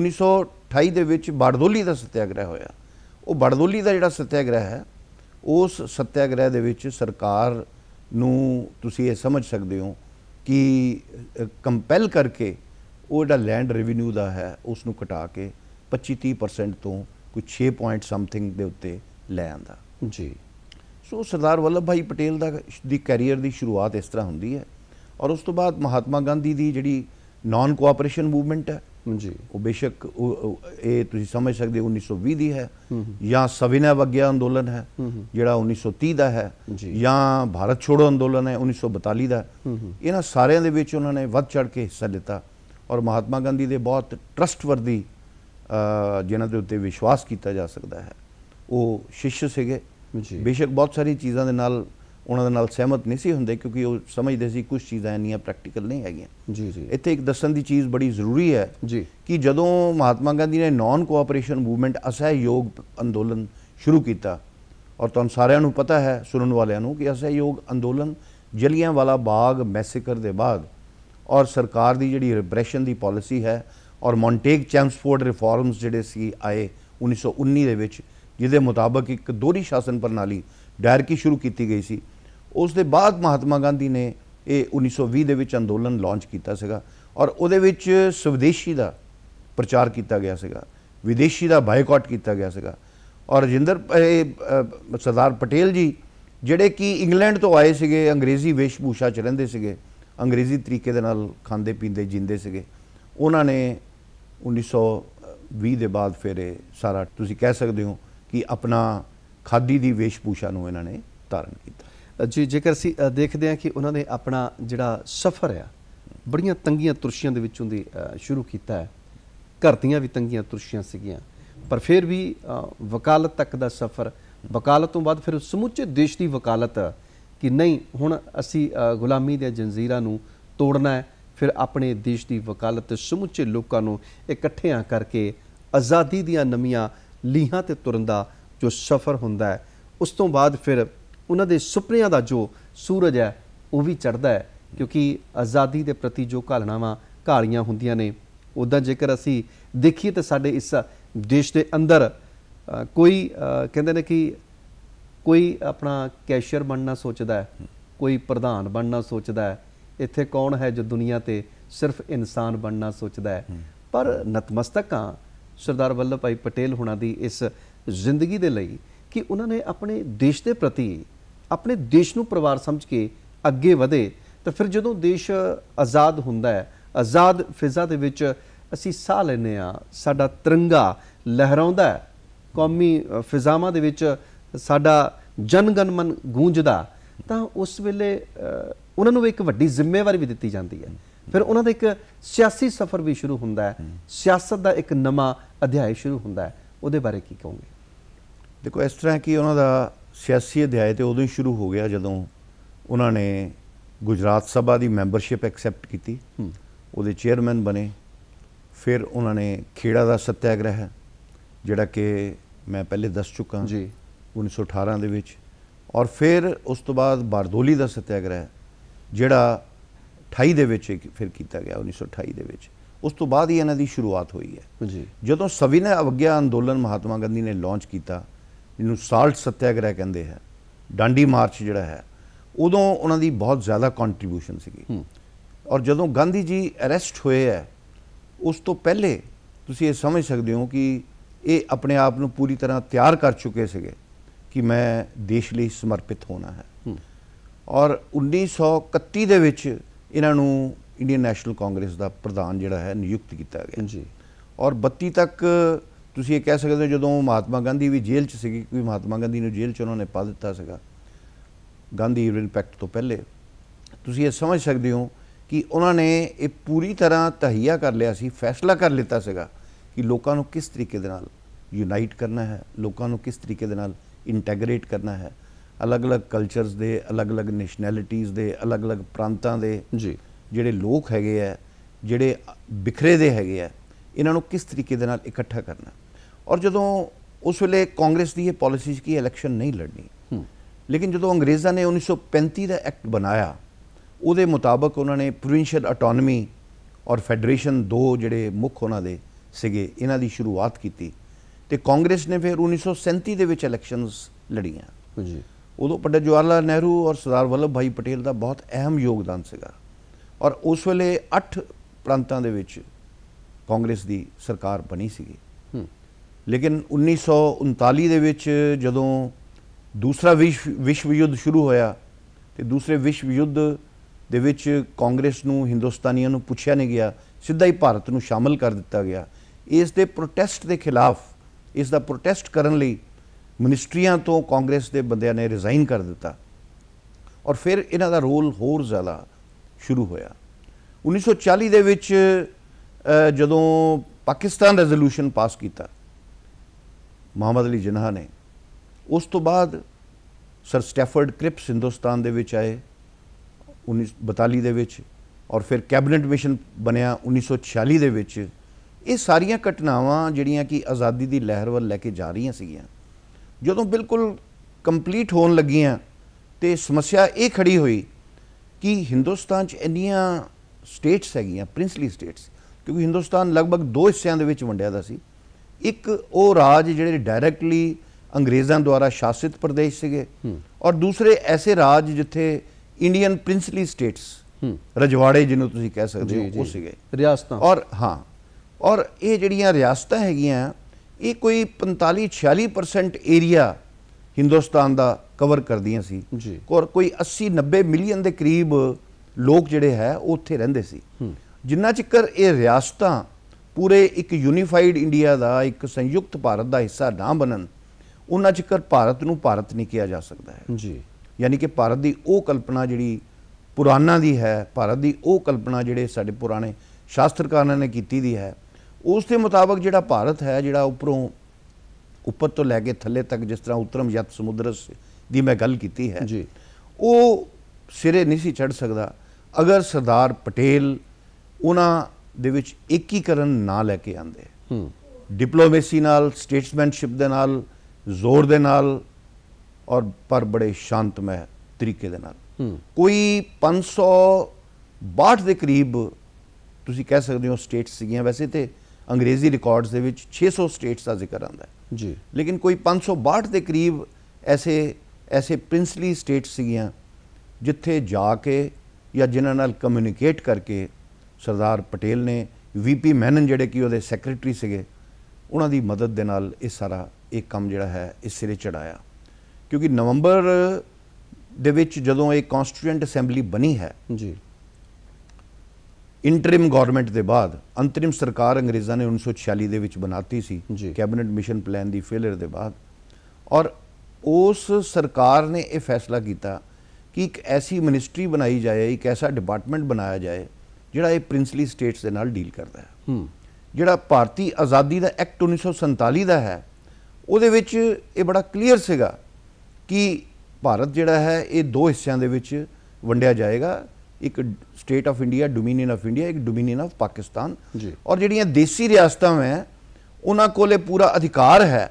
1928 ਦੇ ਵਿੱਚ ਬੜਦੋਲੀ ਦਾ ਸੱਤਿਆਗ੍ਰਹਿ ਹੋਇਆ ਉਹ ਬੜਦੋਲੀ ਦਾ ਜਿਹੜਾ ਸੱਤਿਆਗ੍ਰਹਿ ਹੈ ਉਸ ਸੱਤਿਆਗ੍ਰਹਿ ਦੇ ਵਿੱਚ ਸਰਕਾਰ ਨੂੰ ਤੁਸੀਂ ਇਹ ਸਮਝ ਸਕਦੇ ਹੋ ਕਿ ਕੰਪੈਲ ਕਰਕੇ ਉਹ ਜਿਹੜਾ ਲੈਂਡ ਰੈਵਨਿਊ ਦਾ ਹੈ ਉਸ ਨੂੰ ਘਟਾ ਕੇ 25-30% ਤੋਂ ਕੋਈ 6 ਸਮਥਿੰਗ ਦੇ ਉੱਤੇ ਲੈ ਆਂਦਾ ਜੀ ਸੋ ਸਰਦਾਰ ਵੱਲਭ ਭਾਈ ਪਟੇਲ ਦਾ ਦੀ ਕੈਰੀਅਰ ਦੀ ਸ਼ੁਰੂਆਤ ਇਸ ਤਰ੍ਹਾਂ ਹੁੰਦੀ ਹੈ ਔਰ ਉਸ ਤੋਂ ਬਾਅਦ ਮਹਾਤਮਾ ਗਾਂਧੀ ਦੀ ਜਿਹੜੀ ਨਾਨ ਕੋਆਪਰੇਸ਼ਨ ਮੂਵਮੈਂਟ ਹੈ ਜੀ ਉਹ ਬੇਸ਼ੱਕ ਇਹ ਤੁਸੀਂ ਸਮਝ ਸਕਦੇ ਹੋ 1920 ਦੀ ਹੈ ਜਾਂ ਸਵਿਨੈ ਵਗਿਆ ਅੰਦੋਲਨ ਹੈ ਜਿਹੜਾ 1930 ਦਾ ਹੈ ਜਾਂ ਭਾਰਤ ਛੋੜੋ ਅੰਦੋਲਨ ਹੈ 1942 ਦਾ ਇਹਨਾਂ ਸਾਰਿਆਂ ਦੇ ਵਿੱਚ ਉਹਨਾਂ ਨੇ ਵੱਧ ਚੜ ਕੇ ਹਿੱਸਾ ਲਿੱਤਾ ਔਰ ਮਹਾਤਮਾ ਗਾਂਧੀ ਦੇ ਬਹੁਤ ਟਰਸਟਵਰਦੀ ਜਿਨ੍ਹਾਂ ਦੇ ਉੱਤੇ ਵਿਸ਼ਵਾਸ ਕੀਤਾ ਜਾ ਸਕਦਾ ਹੈ ਉਹ ਸ਼ਿਸ਼ਯ ਸੀਗੇ ਜੀ ਬੇਸ਼ੱਕ ਬਹੁਤ ਸਾਰੀ ਚੀਜ਼ਾਂ ਦੇ ਨਾਲ ਉਹਨਾਂ ਦੇ ਨਾਲ ਸਹਿਮਤ ਨਹੀਂ ਸੀ ਹੁੰਦੇ ਕਿਉਂਕਿ ਉਹ ਸਮਝਦੇ ਸੀ ਕੁਝ ਚੀਜ਼ਾਂ ਇੰਨੀਆਂ ਪ੍ਰੈਕਟੀਕਲ ਨਹੀਂ ਹੈਗੀਆਂ ਜੀ ਜੀ ਇੱਥੇ ਇੱਕ ਦੱਸਣ ਦੀ ਚੀਜ਼ ਬੜੀ ਜ਼ਰੂਰੀ ਹੈ ਜੀ ਕਿ ਜਦੋਂ ਮਹਾਤਮਾ ਗਾਂਧੀ ਨੇ ਨਾਨ ਕੋਆਪਰੇਸ਼ਨ ਮੂਵਮੈਂਟ ਅਸਹਿਯੋਗ ਅੰਦੋਲਨ ਸ਼ੁਰੂ ਕੀਤਾ ਔਰ ਤੁਹਾਨੂੰ ਸਾਰਿਆਂ ਨੂੰ ਪਤਾ ਹੈ ਸੁਣਨ ਵਾਲਿਆਂ ਨੂੰ ਕਿ ਅਸਹਿਯੋਗ ਅੰਦੋਲਨ ਜਲੀਆਂ ਵਾਲਾ ਬਾਗ ਮੈਸੇਕਰ ਦੇ ਬਾਅਦ ਔਰ ਸਰਕਾਰ ਦੀ ਜਿਹੜੀ ਰਿਪਰੈਸ਼ਨ ਦੀ ਪਾਲਿਸੀ ਹੈ ਔਰ ਮੌਂਟੇਗ ਚੈਂਸਫੋਰਡ ਰਿਫਾਰਮਸ ਜਿਹੜੇ ਸੀ ਆਏ 1919 ਦੇ ਵਿੱਚ ਜਿਹਦੇ ਮੁਤਾਬਕ ਇੱਕ ਦੋਹਰੀ ਸ਼ਾਸਨ ਪ੍ਰਣਾਲੀ ਡਾਇਰ ਕੀ ਸ਼ੁਰੂ ਕੀਤੀ ਗਈ ਸੀ ਉਸ ਦੇ ਬਾਅਦ ਮਹਾਤਮਾ ਗਾਂਧੀ ਨੇ ਇਹ 1920 ਦੇ ਵਿੱਚ ਅੰਦੋਲਨ ਲਾਂਚ ਕੀਤਾ ਸੀਗਾ ਔਰ ਉਹਦੇ ਵਿੱਚ ਸਵਦੇਸ਼ੀ ਦਾ ਪ੍ਰਚਾਰ ਕੀਤਾ ਗਿਆ ਸੀਗਾ ਵਿਦੇਸ਼ੀ ਦਾ ਬਾਈਕਾਟ ਕੀਤਾ ਗਿਆ ਸੀਗਾ ਔਰ ਰਜਿੰਦਰ ਸਰਦਾਰ ਪਟੇਲ ਜੀ ਜਿਹੜੇ ਕਿ ਇੰਗਲੈਂਡ ਤੋਂ ਆਏ ਸੀਗੇ ਅੰਗਰੇਜ਼ੀ ਵੇਸ਼ਭੂਸ਼ਾ ਚ ਰਹਿੰਦੇ ਸੀਗੇ ਅੰਗਰੇਜ਼ੀ ਤਰੀਕੇ ਦੇ ਨਾਲ ਖਾਂਦੇ ਪੀਂਦੇ ਜਿੰਦੇ ਸੀਗੇ ਉਹਨਾਂ ਨੇ 1920 ਦੇ ਬਾਅਦ ਫਿਰ ਇਹ ਸਾਰਾ ਤੁਸੀਂ ਕਹਿ ਸਕਦੇ ਹੋ ਕਿ ਆਪਣਾ ਖਾਦੀ ਦੀ ਵੇਸ਼ਭੂਸ਼ਾ ਨੂੰ ਇਹਨਾਂ ਨੇ ਧਾਰਨ ਕੀਤਾ ਜੀ ਜੇਕਰ ਅਸੀਂ ਦੇਖਦੇ ਹਾਂ ਕਿ ਉਹਨਾਂ ਨੇ ਆਪਣਾ ਜਿਹੜਾ ਸਫ਼ਰ ਆ ਬੜੀਆਂ ਤੰਗੀਆਂ ਤੁਰਸ਼ੀਆਂ ਦੇ ਵਿੱਚੋਂ ਦੀ ਸ਼ੁਰੂ ਕੀਤਾ ਹੈ ਘਰ ਦੀਆਂ ਵੀ ਤੰਗੀਆਂ ਤੁਰਸ਼ੀਆਂ ਸੀਗੀਆਂ ਪਰ ਫਿਰ ਵੀ ਵਕਾਲਤ ਤੱਕ ਦਾ ਸਫ਼ਰ ਵਕਾਲਤ ਤੋਂ ਬਾਅਦ ਫਿਰ ਸਮੁੱਚੇ ਦੇਸ਼ ਦੀ ਵਕਾਲਤ ਕਿ ਨਹੀਂ ਹੁਣ ਅਸੀਂ ਗੁਲਾਮੀ ਦੇ ਜੰਜੀਰਾਂ ਨੂੰ ਤੋੜਨਾ ਹੈ ਫਿਰ ਆਪਣੇ ਦੇਸ਼ ਦੀ ਵਕਾਲਤ ਸਮੁੱਚੇ ਲੋਕਾਂ ਨੂੰ ਇਕੱਠਿਆਂ ਕਰਕੇ ਆਜ਼ਾਦੀ ਦੀਆਂ ਨਵੀਆਂ ਲੀਹਾਂ ਤੇ ਤੁਰਨ ਦਾ ਜੋ ਸਫ਼ਰ ਹੁੰਦਾ ਹੈ ਉਸ ਤੋਂ ਬਾਅਦ ਫਿਰ ਉਹਨਾਂ ਦੇ ਸੁਪਨਿਆਂ ਦਾ ਜੋ ਸੂਰਜ ਹੈ ਉਹ ਵੀ ਚੜਦਾ ਹੈ ਕਿਉਂਕਿ ਆਜ਼ਾਦੀ ਦੇ ਪ੍ਰਤੀ ਜੋ ਘਾਲਣਾਵਾਂ ਘਾਲੀਆਂ ਹੁੰਦੀਆਂ ਨੇ ਉਦਾਂ ਜੇਕਰ ਅਸੀਂ ਦੇਖੀਏ ਤਾਂ ਸਾਡੇ ਇਸ ਦੇਸ਼ ਦੇ ਅੰਦਰ ਕੋਈ ਕਹਿੰਦੇ ਨੇ ਕਿ ਕੋਈ ਆਪਣਾ ਕੈਸ਼ੀਅਰ ਬਣਨਾ ਸੋਚਦਾ ਹੈ ਕੋਈ ਪ੍ਰਧਾਨ ਬਣਨਾ ਸੋਚਦਾ ਹੈ ਇੱਥੇ ਕੌਣ ਹੈ ਜੋ ਦੁਨੀਆ ਤੇ ਸਿਰਫ ਇਨਸਾਨ ਬਣਨਾ ਸੋਚਦਾ ਹੈ ਪਰ ਨਤਮਸਤਕਾਂ ਸਰਦਾਰ ਵੱਲਭ ਭਾਈ ਪਟੇਲ ਹੁਣਾਂ ਦੀ ਇਸ ਜ਼ਿੰਦਗੀ ਦੇ ਲਈ ਕਿ ਉਹਨਾਂ ਨੇ ਆਪਣੇ ਦੇਸ਼ ਦੇ ਪ੍ਰਤੀ ਆਪਣੇ ਦੇਸ਼ ਨੂੰ ਪਰਿਵਾਰ ਸਮਝ ਕੇ ਅੱਗੇ ਵਧੇ ਤਾਂ ਫਿਰ ਜਦੋਂ ਦੇਸ਼ ਆਜ਼ਾਦ ਹੁੰਦਾ ਹੈ ਆਜ਼ਾਦ ਫਿਜ਼ਾ ਦੇ ਵਿੱਚ ਅਸੀਂ ਸਾਹ ਲੈਨੇ ਆ ਸਾਡਾ ਤਿਰੰਗਾ ਲਹਿਰਾਉਂਦਾ ਹੈ ਕੌਮੀ ਫਿਜ਼ਾਵਾਂ ਦੇ ਵਿੱਚ ਸਾਡਾ ਜਨ ਗਨ ਮਨ ਗੂੰਜਦਾ ਤਾਂ ਉਸ ਵੇਲੇ ਉਹਨਾਂ ਨੂੰ ਇੱਕ ਵੱਡੀ ਜ਼ਿੰਮੇਵਾਰੀ ਵੀ ਦਿੱਤੀ ਜਾਂਦੀ ਹੈ ਫਿਰ ਉਹਨਾਂ ਦਾ ਇੱਕ ਸਿਆਸੀ ਸਫ਼ਰ ਵੀ ਸ਼ੁਰੂ ਹੁੰਦਾ ਹੈ ਸਿਆਸਤ ਦਾ ਇੱਕ ਨਵਾਂ ਅਧਿਆਇ ਸ਼ੁਰੂ ਹੁੰਦਾ ਹੈ ਉਹਦੇ ਬਾਰੇ ਕੀ ਕਹੋਗੇ ਦੇਖੋ ਇਸ ਤਰ੍ਹਾਂ ਕਿ ਉਹਨਾਂ ਦਾ ਸਿਆਸੀ ਅਧਿਆਇ ਤੇ ਉਦੋਂ ਹੀ ਸ਼ੁਰੂ ਹੋ ਗਿਆ ਜਦੋਂ ਉਹਨਾਂ ਨੇ ਗੁਜਰਾਤ ਸਭਾ ਦੀ ਮੈਂਬਰਸ਼ਿਪ ਐਕਸੈਪਟ ਕੀਤੀ ਉਹਦੇ ਚੇਅਰਮੈਨ ਬਣੇ ਫਿਰ ਉਹਨਾਂ ਨੇ ਖੇੜਾ ਦਾ ਸਤਿਆਗ੍ਰਹਿ ਜਿਹੜਾ ਕਿ ਮੈਂ ਪਹਿਲੇ ਦੱਸ ਚੁੱਕਾ ਜੀ 1918 ਦੇ ਵਿੱਚ ਔਰ ਫਿਰ ਉਸ ਤੋਂ ਬਾਅਦ ਬਾਰਦੋਲੀ ਦਾ ਸਤਿਆਗ੍ਰਹਿ ਜਿਹੜਾ 28 ਦੇ ਵਿੱਚ ਫਿਰ ਕੀਤਾ ਗਿਆ 1928 ਦੇ ਵਿੱਚ ਉਸ ਤੋਂ ਬਾਅਦ ਹੀ ਇਹਨਾਂ ਦੀ ਸ਼ੁਰੂਆਤ ਹੋਈ ਹੈ ਜੀ ਜਦੋਂ ਸਵਿਨੈ ਅਵਗਿਆ ਅੰਦੋਲਨ ਮਹਾਤਮਾ ਗਾਂਧੀ ਨੇ ਲਾਂਚ ਕੀਤਾ ਜਿਹਨੂੰ ਸਾਲਟ ਸਤਿਆਗ੍ਰਹਿ ਕਹਿੰਦੇ ਹੈ ਡਾਂਡੀ ਮਾਰਚ ਜਿਹੜਾ ਹੈ ਉਦੋਂ ਉਹਨਾਂ ਦੀ ਬਹੁਤ ਜ਼ਿਆਦਾ ਕੰਟਰੀਬਿਊਸ਼ਨ ਸੀਗੀ ਔਰ ਜਦੋਂ ਗਾਂਧੀ ਜੀ ਅਰੈਸਟ ਹੋਏ ਹੈ ਉਸ ਤੋਂ ਪਹਿਲੇ ਤੁਸੀਂ ਇਹ ਸਮਝ ਸਕਦੇ ਹੋ ਕਿ ਇਹ ਆਪਣੇ ਆਪ ਨੂੰ ਪੂਰੀ ਤਰ੍ਹਾਂ ਤਿਆਰ ਕਰ ਚੁੱਕੇ ਸੀਗੇ ਕਿ ਮੈਂ ਦੇਸ਼ ਲਈ ਸਮਰਪਿਤ ਹੋਣਾ ਹੈ ਔਰ 1931 ਦੇ ਵਿੱਚ ਇਹਨਾਂ ਨੂੰ ਇੰਡੀਅਨ ਨੈਸ਼ਨਲ ਕਾਂਗਰਸ ਦਾ ਪ੍ਰਧਾਨ ਜਿਹੜਾ ਹੈ ਨਿਯੁਕਤ ਕੀਤਾ ਗਿਆ ਜੀ ਔਰ 32 ਤੱਕ ਤੁਸੀਂ ਇਹ ਕਹਿ ਸਕਦੇ ਹੋ ਜਦੋਂ ਮਹਾਤਮਾ ਗਾਂਧੀ ਵੀ ਜੇਲ੍ਹ 'ਚ ਸੀਗੀ ਕੋਈ ਮਹਾਤਮਾ ਗਾਂਧੀ ਨੂੰ ਜੇਲ੍ਹ 'ਚ ਉਹਨਾਂ ਨੇ ਪਾ ਦਿੱਤਾ ਸੀਗਾ ਗਾਂਧੀ ਇਰਵਿਨ ਪੈਕਟ ਤੋਂ ਪਹਿਲੇ ਤੁਸੀਂ ਇਹ ਸਮਝ ਸਕਦੇ ਹੋ ਕਿ ਉਹਨਾਂ ਨੇ ਇਹ ਪੂਰੀ ਤਰ੍ਹਾਂ ਤਹੀਆ ਕਰ ਲਿਆ ਸੀ ਫੈਸਲਾ ਕਰ ਲਿੱਤਾ ਸੀਗਾ ਕਿ ਲੋਕਾਂ ਨੂੰ ਕਿਸ ਤਰੀਕੇ ਦੇ ਨਾਲ ਯੂਨਾਈਟ ਕਰਨਾ ਹੈ ਲੋਕਾਂ ਨੂੰ ਕਿਸ ਤਰੀਕੇ ਦੇ ਨਾਲ ਇੰਟੈਗਰੇਟ ਕਰਨਾ ਹੈ ਅਲੱਗ-ਅਲੱਗ ਕਲਚਰਸ ਦੇ ਅਲੱਗ-ਅਲੱਗ ਨੈਸ਼ਨੈਲਿਟੀਆਂ ਦੇ ਅਲੱਗ-ਅਲੱਗ ਪ੍ਰਾਂਤਾਂ ਦੇ ਜੀ ਜਿਹੜੇ ਲੋਕ ਹੈਗੇ ਆ ਜਿਹੜੇ ਬਿਖਰੇ ਦੇ ਹੈਗੇ ਆ ਇਹਨਾਂ ਨੂੰ ਕਿਸ ਤਰੀਕੇ ਦੇ ਨਾਲ ਇਕੱਠਾ ਕਰਨਾ ਔਰ ਜਦੋਂ ਉਸ ਵੇਲੇ ਕਾਂਗਰਸ ਦੀ ਇਹ ਪਾਲਿਸੀਜ਼ ਕੀ ਇਲੈਕਸ਼ਨ ਨਹੀਂ ਲੜਨੀ ਲੇਕਿਨ ਜਦੋਂ ਅੰਗਰੇਜ਼ਾਂ ਨੇ 1935 ਦਾ ਐਕਟ ਬਣਾਇਆ ਉਹਦੇ ਮੁਤਾਬਕ ਉਹਨਾਂ ਨੇ ਪ੍ਰੋਵਿੰਸ਼ੀਅਲ ਆਟੋਨਮੀ ਔਰ ਫੈਡਰੇਸ਼ਨ ਦੋ ਜਿਹੜੇ ਮੁੱਖ ਉਹਨਾਂ ਦੇ ਸੀਗੇ ਇਹਨਾਂ ਦੀ ਸ਼ੁਰੂਆਤ ਕੀਤੀ ਤੇ ਕਾਂਗਰਸ ਨੇ ਫਿਰ 1937 ਦੇ ਵਿੱਚ ਇਲੈਕਸ਼ਨਸ ਲੜੀਆਂ ਜੀ ਉਦੋਂ ਪੰਡਤ ਜਵਾਹਰ ਲਾਲ ਨਹਿਰੂ ਔਰ ਸਰਦਾਰ ਵੱਲਭ ਭਾਈ ਪਟੇਲ ਦਾ ਬਹੁਤ ਅਹਿਮ ਯੋਗਦਾਨ ਸੀਗਾ ਔਰ ਉਸ ਵੇਲੇ 8 ਪ੍ਰਾਂਤਾਂ ਦੇ ਵਿੱਚ ਕਾਂਗਰਸ ਦੀ ਸਰਕਾਰ ਬਣੀ ਸੀਗੀ ਲੇਕਿਨ 1939 ਦੇ ਵਿੱਚ ਜਦੋਂ ਦੂਸਰਾ ਵਿਸ਼ਵ ਯੁੱਧ ਸ਼ੁਰੂ ਹੋਇਆ ਤੇ ਦੂਸਰੇ ਵਿਸ਼ਵ ਯੁੱਧ ਦੇ ਵਿੱਚ ਕਾਂਗਰਸ ਨੂੰ ਹਿੰਦੁਸਤਾਨੀਆਂ ਨੂੰ ਪੁੱਛਿਆ ਨਹੀਂ ਗਿਆ ਸਿੱਧਾ ਹੀ ਭਾਰਤ ਨੂੰ ਸ਼ਾਮਲ ਕਰ ਦਿੱਤਾ ਗਿਆ ਇਸ ਦੇ ਪ੍ਰੋਟੈਸਟ ਦੇ ਖਿਲਾਫ ਇਸ ਦਾ ਪ੍ਰੋਟੈਸਟ ਕਰਨ ਲਈ ਮਿਨਿਸਟਰੀਆਂ ਤੋਂ ਕਾਂਗਰਸ ਦੇ ਬੰਦਿਆਂ ਨੇ ਰਿਜ਼ਾਈਨ ਕਰ ਦਿੱਤਾ ਔਰ ਫਿਰ ਇਹਨਾਂ ਦਾ ਰੋਲ ਹੋਰ ਜ਼ਿਆਦਾ ਸ਼ੁਰੂ ਹੋਇਆ 1940 ਦੇ ਵਿੱਚ ਜਦੋਂ ਪਾਕਿਸਤਾਨ ਰੈਜ਼ੋਲੂਸ਼ਨ ਪਾਸ ਕੀਤਾ ਮੁਹੰਮਦ ਅਲੀ ਜਿਨਾਹ ਨੇ ਉਸ ਤੋਂ ਬਾਅਦ ਸਰ ਸਟੈਫਰਡ ਕ੍ਰਿਪਸ ਹਿੰਦੁਸਤਾਨ ਦੇ ਵਿੱਚ ਆਏ 1942 ਦੇ ਵਿੱਚ ਔਰ ਫਿਰ ਕੈਬਨਿਟ ਮਿਸ਼ਨ ਬਣਿਆ 1946 ਦੇ ਵਿੱਚ ਇਹ ਸਾਰੀਆਂ ਘਟਨਾਵਾਂ ਜਿਹੜੀਆਂ ਕਿ ਆਜ਼ਾਦੀ ਦੀ ਲਹਿਰ ਵੱਲ ਲੈ ਕੇ ਜਾ ਰਹੀਆਂ ਸੀਗੀਆਂ ਜਦੋਂ ਬਿਲਕੁਲ ਕੰਪਲੀਟ ਹੋਣ ਲੱਗੀਆਂ ਤੇ ਸਮੱਸਿਆ ਇਹ ਖੜੀ ਹੋਈ ਕਿ ਹਿੰਦੁਸਤਾਨ 'ਚ ਇੰਨੀਆਂ ਸਟੇਟਸ ਹੈਗੀਆਂ ਪ੍ਰਿੰਸਲੀ ਸਟੇਟਸ ਕਿਉਂਕਿ ਹਿੰਦੁਸਤਾਨ ਲਗਭਗ ਦੋ ਹਿੱਸਿਆਂ ਦੇ ਵਿੱਚ ਵੰਡਿਆ ਦਾ ਸੀ ਇੱਕ ਉਹ ਰਾਜ ਜਿਹੜੇ ਡਾਇਰੈਕਟਲੀ ਅੰਗਰੇਜ਼ਾਂ ਦੁਆਰਾ ਸ਼ਾਸਿਤ ਪ੍ਰਦੇਸ਼ ਸੀਗੇ ਔਰ ਦੂਸਰੇ ਐਸੇ ਰਾਜ ਜਿੱਥੇ ਇੰਡੀਅਨ ਪ੍ਰਿੰਸਲੀ ਸਟੇਟਸ ਰਜਵਾੜੇ ਜਿਹਨੂੰ ਤੁਸੀਂ ਕਹਿ ਸਕਦੇ ਹੋ ਉਹ ਸੀਗੇ ਰਿਆਸਤਾਂ ਔਰ ਹਾਂ ਔਰ ਇਹ ਜਿਹੜੀਆਂ ਰਿਆਸਤਾਂ ਹੈਗੀਆਂ ਇਹ ਕੋਈ 45 46% ਏਰੀਆ ਹਿੰਦੁਸਤਾਨ ਦਾ ਕਵਰ ਕਰਦੀਆਂ ਸੀ ਔਰ ਕੋਈ 80 90 ਮਿਲੀਅਨ ਦੇ ਕਰੀਬ ਲੋਕ ਜਿਹੜੇ ਹੈ ਉੱਥੇ ਰਹਿੰਦੇ ਸੀ ਜਿੰਨਾ ਚਿਕਰ ਇਹ ਰਿਆਸਤਾਂ ਪੂਰੇ ਇੱਕ ਯੂਨੀਫਾਈਡ ਇੰਡੀਆ ਦਾ ਇੱਕ ਸੰਯੁਕਤ ਭਾਰਤ ਦਾ ਹਿੱਸਾ ਨਾ ਬਣਨ ਉਹਨਾਂ ਚਿਕਰ ਭਾਰਤ ਨੂੰ ਭਾਰਤ ਨਹੀਂ ਕਿਹਾ ਜਾ ਸਕਦਾ ਹੈ ਜੀ ਯਾਨੀ ਕਿ ਭਾਰਤ ਦੀ ਉਹ ਕਲਪਨਾ ਜਿਹੜੀ ਪੁਰਾਣਾ ਦੀ ਹੈ ਭਾਰਤ ਦੀ ਉਹ ਕਲਪਨਾ ਜਿਹੜੇ ਸਾਡੇ ਪੁਰਾਣੇ ਸ਼ਾਸਤਰਕਾਰਾਂ ਨੇ ਕੀਤੀ ਦੀ ਹੈ ਉਸ ਦੇ ਮੁਤਾਬਕ ਜਿਹੜਾ ਭਾਰਤ ਹੈ ਜਿਹੜਾ ਉੱਪਰੋਂ ਉੱਪਰ ਤੋਂ ਲੈ ਕੇ ਥੱਲੇ ਤੱਕ ਜਿਸ ਤਰ੍ਹਾਂ ਉਤਰਮ ਜਤ ਸਮੁੰਦਰ ਦੀ ਮੈਂ ਗੱਲ ਕੀਤੀ ਹੈ ਜੀ ਉਹ ਸਿਰੇ ਨਹੀਂ ਸੀ ਚੜ ਸਕਦਾ ਅਗਰ ਸਰਦਾਰ ਪਟੇਲ ਉਹਨਾਂ ਦੇ ਵਿੱਚ ਏਕੀਕਰਨ ਨਾ ਲੈ ਕੇ ਆਂਦੇ ਹੂੰ ਡਿਪਲੋਮੇਸੀ ਨਾਲ ਸਟੇਟਸਮੈਨਸ਼ਿਪ ਦੇ ਨਾਲ ਜ਼ੋਰ ਦੇ ਨਾਲ ਔਰ ਪਰ ਬੜੇ ਸ਼ਾਂਤਮਈ ਤਰੀਕੇ ਦੇ ਨਾਲ ਕੋਈ 562 ਦੇ ਕਰੀਬ ਤੁਸੀਂ ਕਹਿ ਸਕਦੇ ਹੋ ਸਟੇਟਸ ਸੀਗੀਆਂ ਵੈਸੇ ਤੇ ਅੰਗਰੇਜ਼ੀ ਰਿਕਾਰਡਸ ਦੇ ਵਿੱਚ 600 ਸਟੇਟਸ ਦਾ ਜ਼ਿਕਰ ਆਉਂਦਾ ਹੈ ਜੀ ਲੇਕਿਨ ਕੋਈ 562 ਦੇ ਕਰੀਬ ਐਸੇ ਐਸੇ ਪ੍ਰਿੰਸਲੀ ਸਟੇਟਸ ਸੀਗੀਆਂ ਜਿੱਥੇ ਜਾ ਕੇ ਜਾਂ ਜਿਨ੍ਹਾਂ ਨਾਲ ਕਮਿਊਨੀਕੇਟ ਕਰਕੇ ਸਰਦਾਰ ਪਟੇਲ ਨੇ ਵੀਪੀ ਮੈਨਨ ਜਿਹੜੇ ਕਿ ਉਹਦੇ ਸੈਕਟਰੀ ਸੀਗੇ ਉਹਨਾਂ ਦੀ ਮਦਦ ਦੇ ਨਾਲ ਇਹ ਸਾਰਾ ਇਹ ਕੰਮ ਜਿਹੜਾ ਹੈ ਇਸ ਸਿਰੇ ਚੜਾਇਆ ਕਿਉਂਕਿ ਨਵੰਬਰ ਦੇ ਵਿੱਚ ਜਦੋਂ ਇਹ ਕਨਸਟੀਟਿਊਐਂਟ ਅਸੈਂਬਲੀ ਬਣੀ ਹੈ ਜੀ ਇੰਟਰਿਮ ਗਵਰਨਮੈਂਟ ਦੇ ਬਾਅਦ ਅੰਤਰਿਮ ਸਰਕਾਰ ਅੰਗਰੇਜ਼ਾਂ ਨੇ 1946 ਦੇ ਵਿੱਚ ਬਣਾਤੀ ਸੀ ਕੈਬਨਿਟ ਮਿਸ਼ਨ ਪਲਾਨ ਦੀ ਫੇਲਰ ਦੇ ਬਾਅਦ ਔਰ ਉਸ ਸਰਕਾਰ ਨੇ ਇਹ ਫੈਸਲਾ ਕੀਤਾ ਕਿ ਇੱਕ ਐਸੀ ਮਿਨਿਸਟਰੀ ਬਣਾਈ ਜਾਏ ਇੱਕ ਐਸਾ ਡਿਪਾਰਟਮੈਂਟ ਬਣਾਇਆ ਜਾਏ ਜਿਹੜਾ ਇਹ ਪ੍ਰਿੰਸਲੀ ਸਟੇਟਸ ਦੇ ਨਾਲ ਡੀਲ ਕਰਦਾ ਹੈ ਜਿਹੜਾ ਭਾਰਤੀ ਆਜ਼ਾਦੀ ਦਾ ਐਕਟ 1947 ਦਾ ਹੈ ਉਹਦੇ ਵਿੱਚ ਇਹ ਬੜਾ ਕਲੀਅਰ ਸੀਗਾ ਕਿ ਭਾਰਤ ਜਿਹੜਾ ਹੈ ਇਹ ਦੋ ਹਿੱਸਿਆਂ ਦੇ ਵਿੱਚ ਵੰਡਿਆ ਜਾਏਗਾ ਇੱਕ state of India dominion of India ਇੱਕ ਡੋਮਿਨੀਅਨ ਆਫ ਪਾਕਿਸਤਾਨ ਔਰ ਜਿਹੜੀਆਂ ਦੇਸੀ ਰਿਆਸਤਾਂ ਹੈ ਉਹਨਾਂ ਕੋਲੇ ਪੂਰਾ ਅਧਿਕਾਰ ਹੈ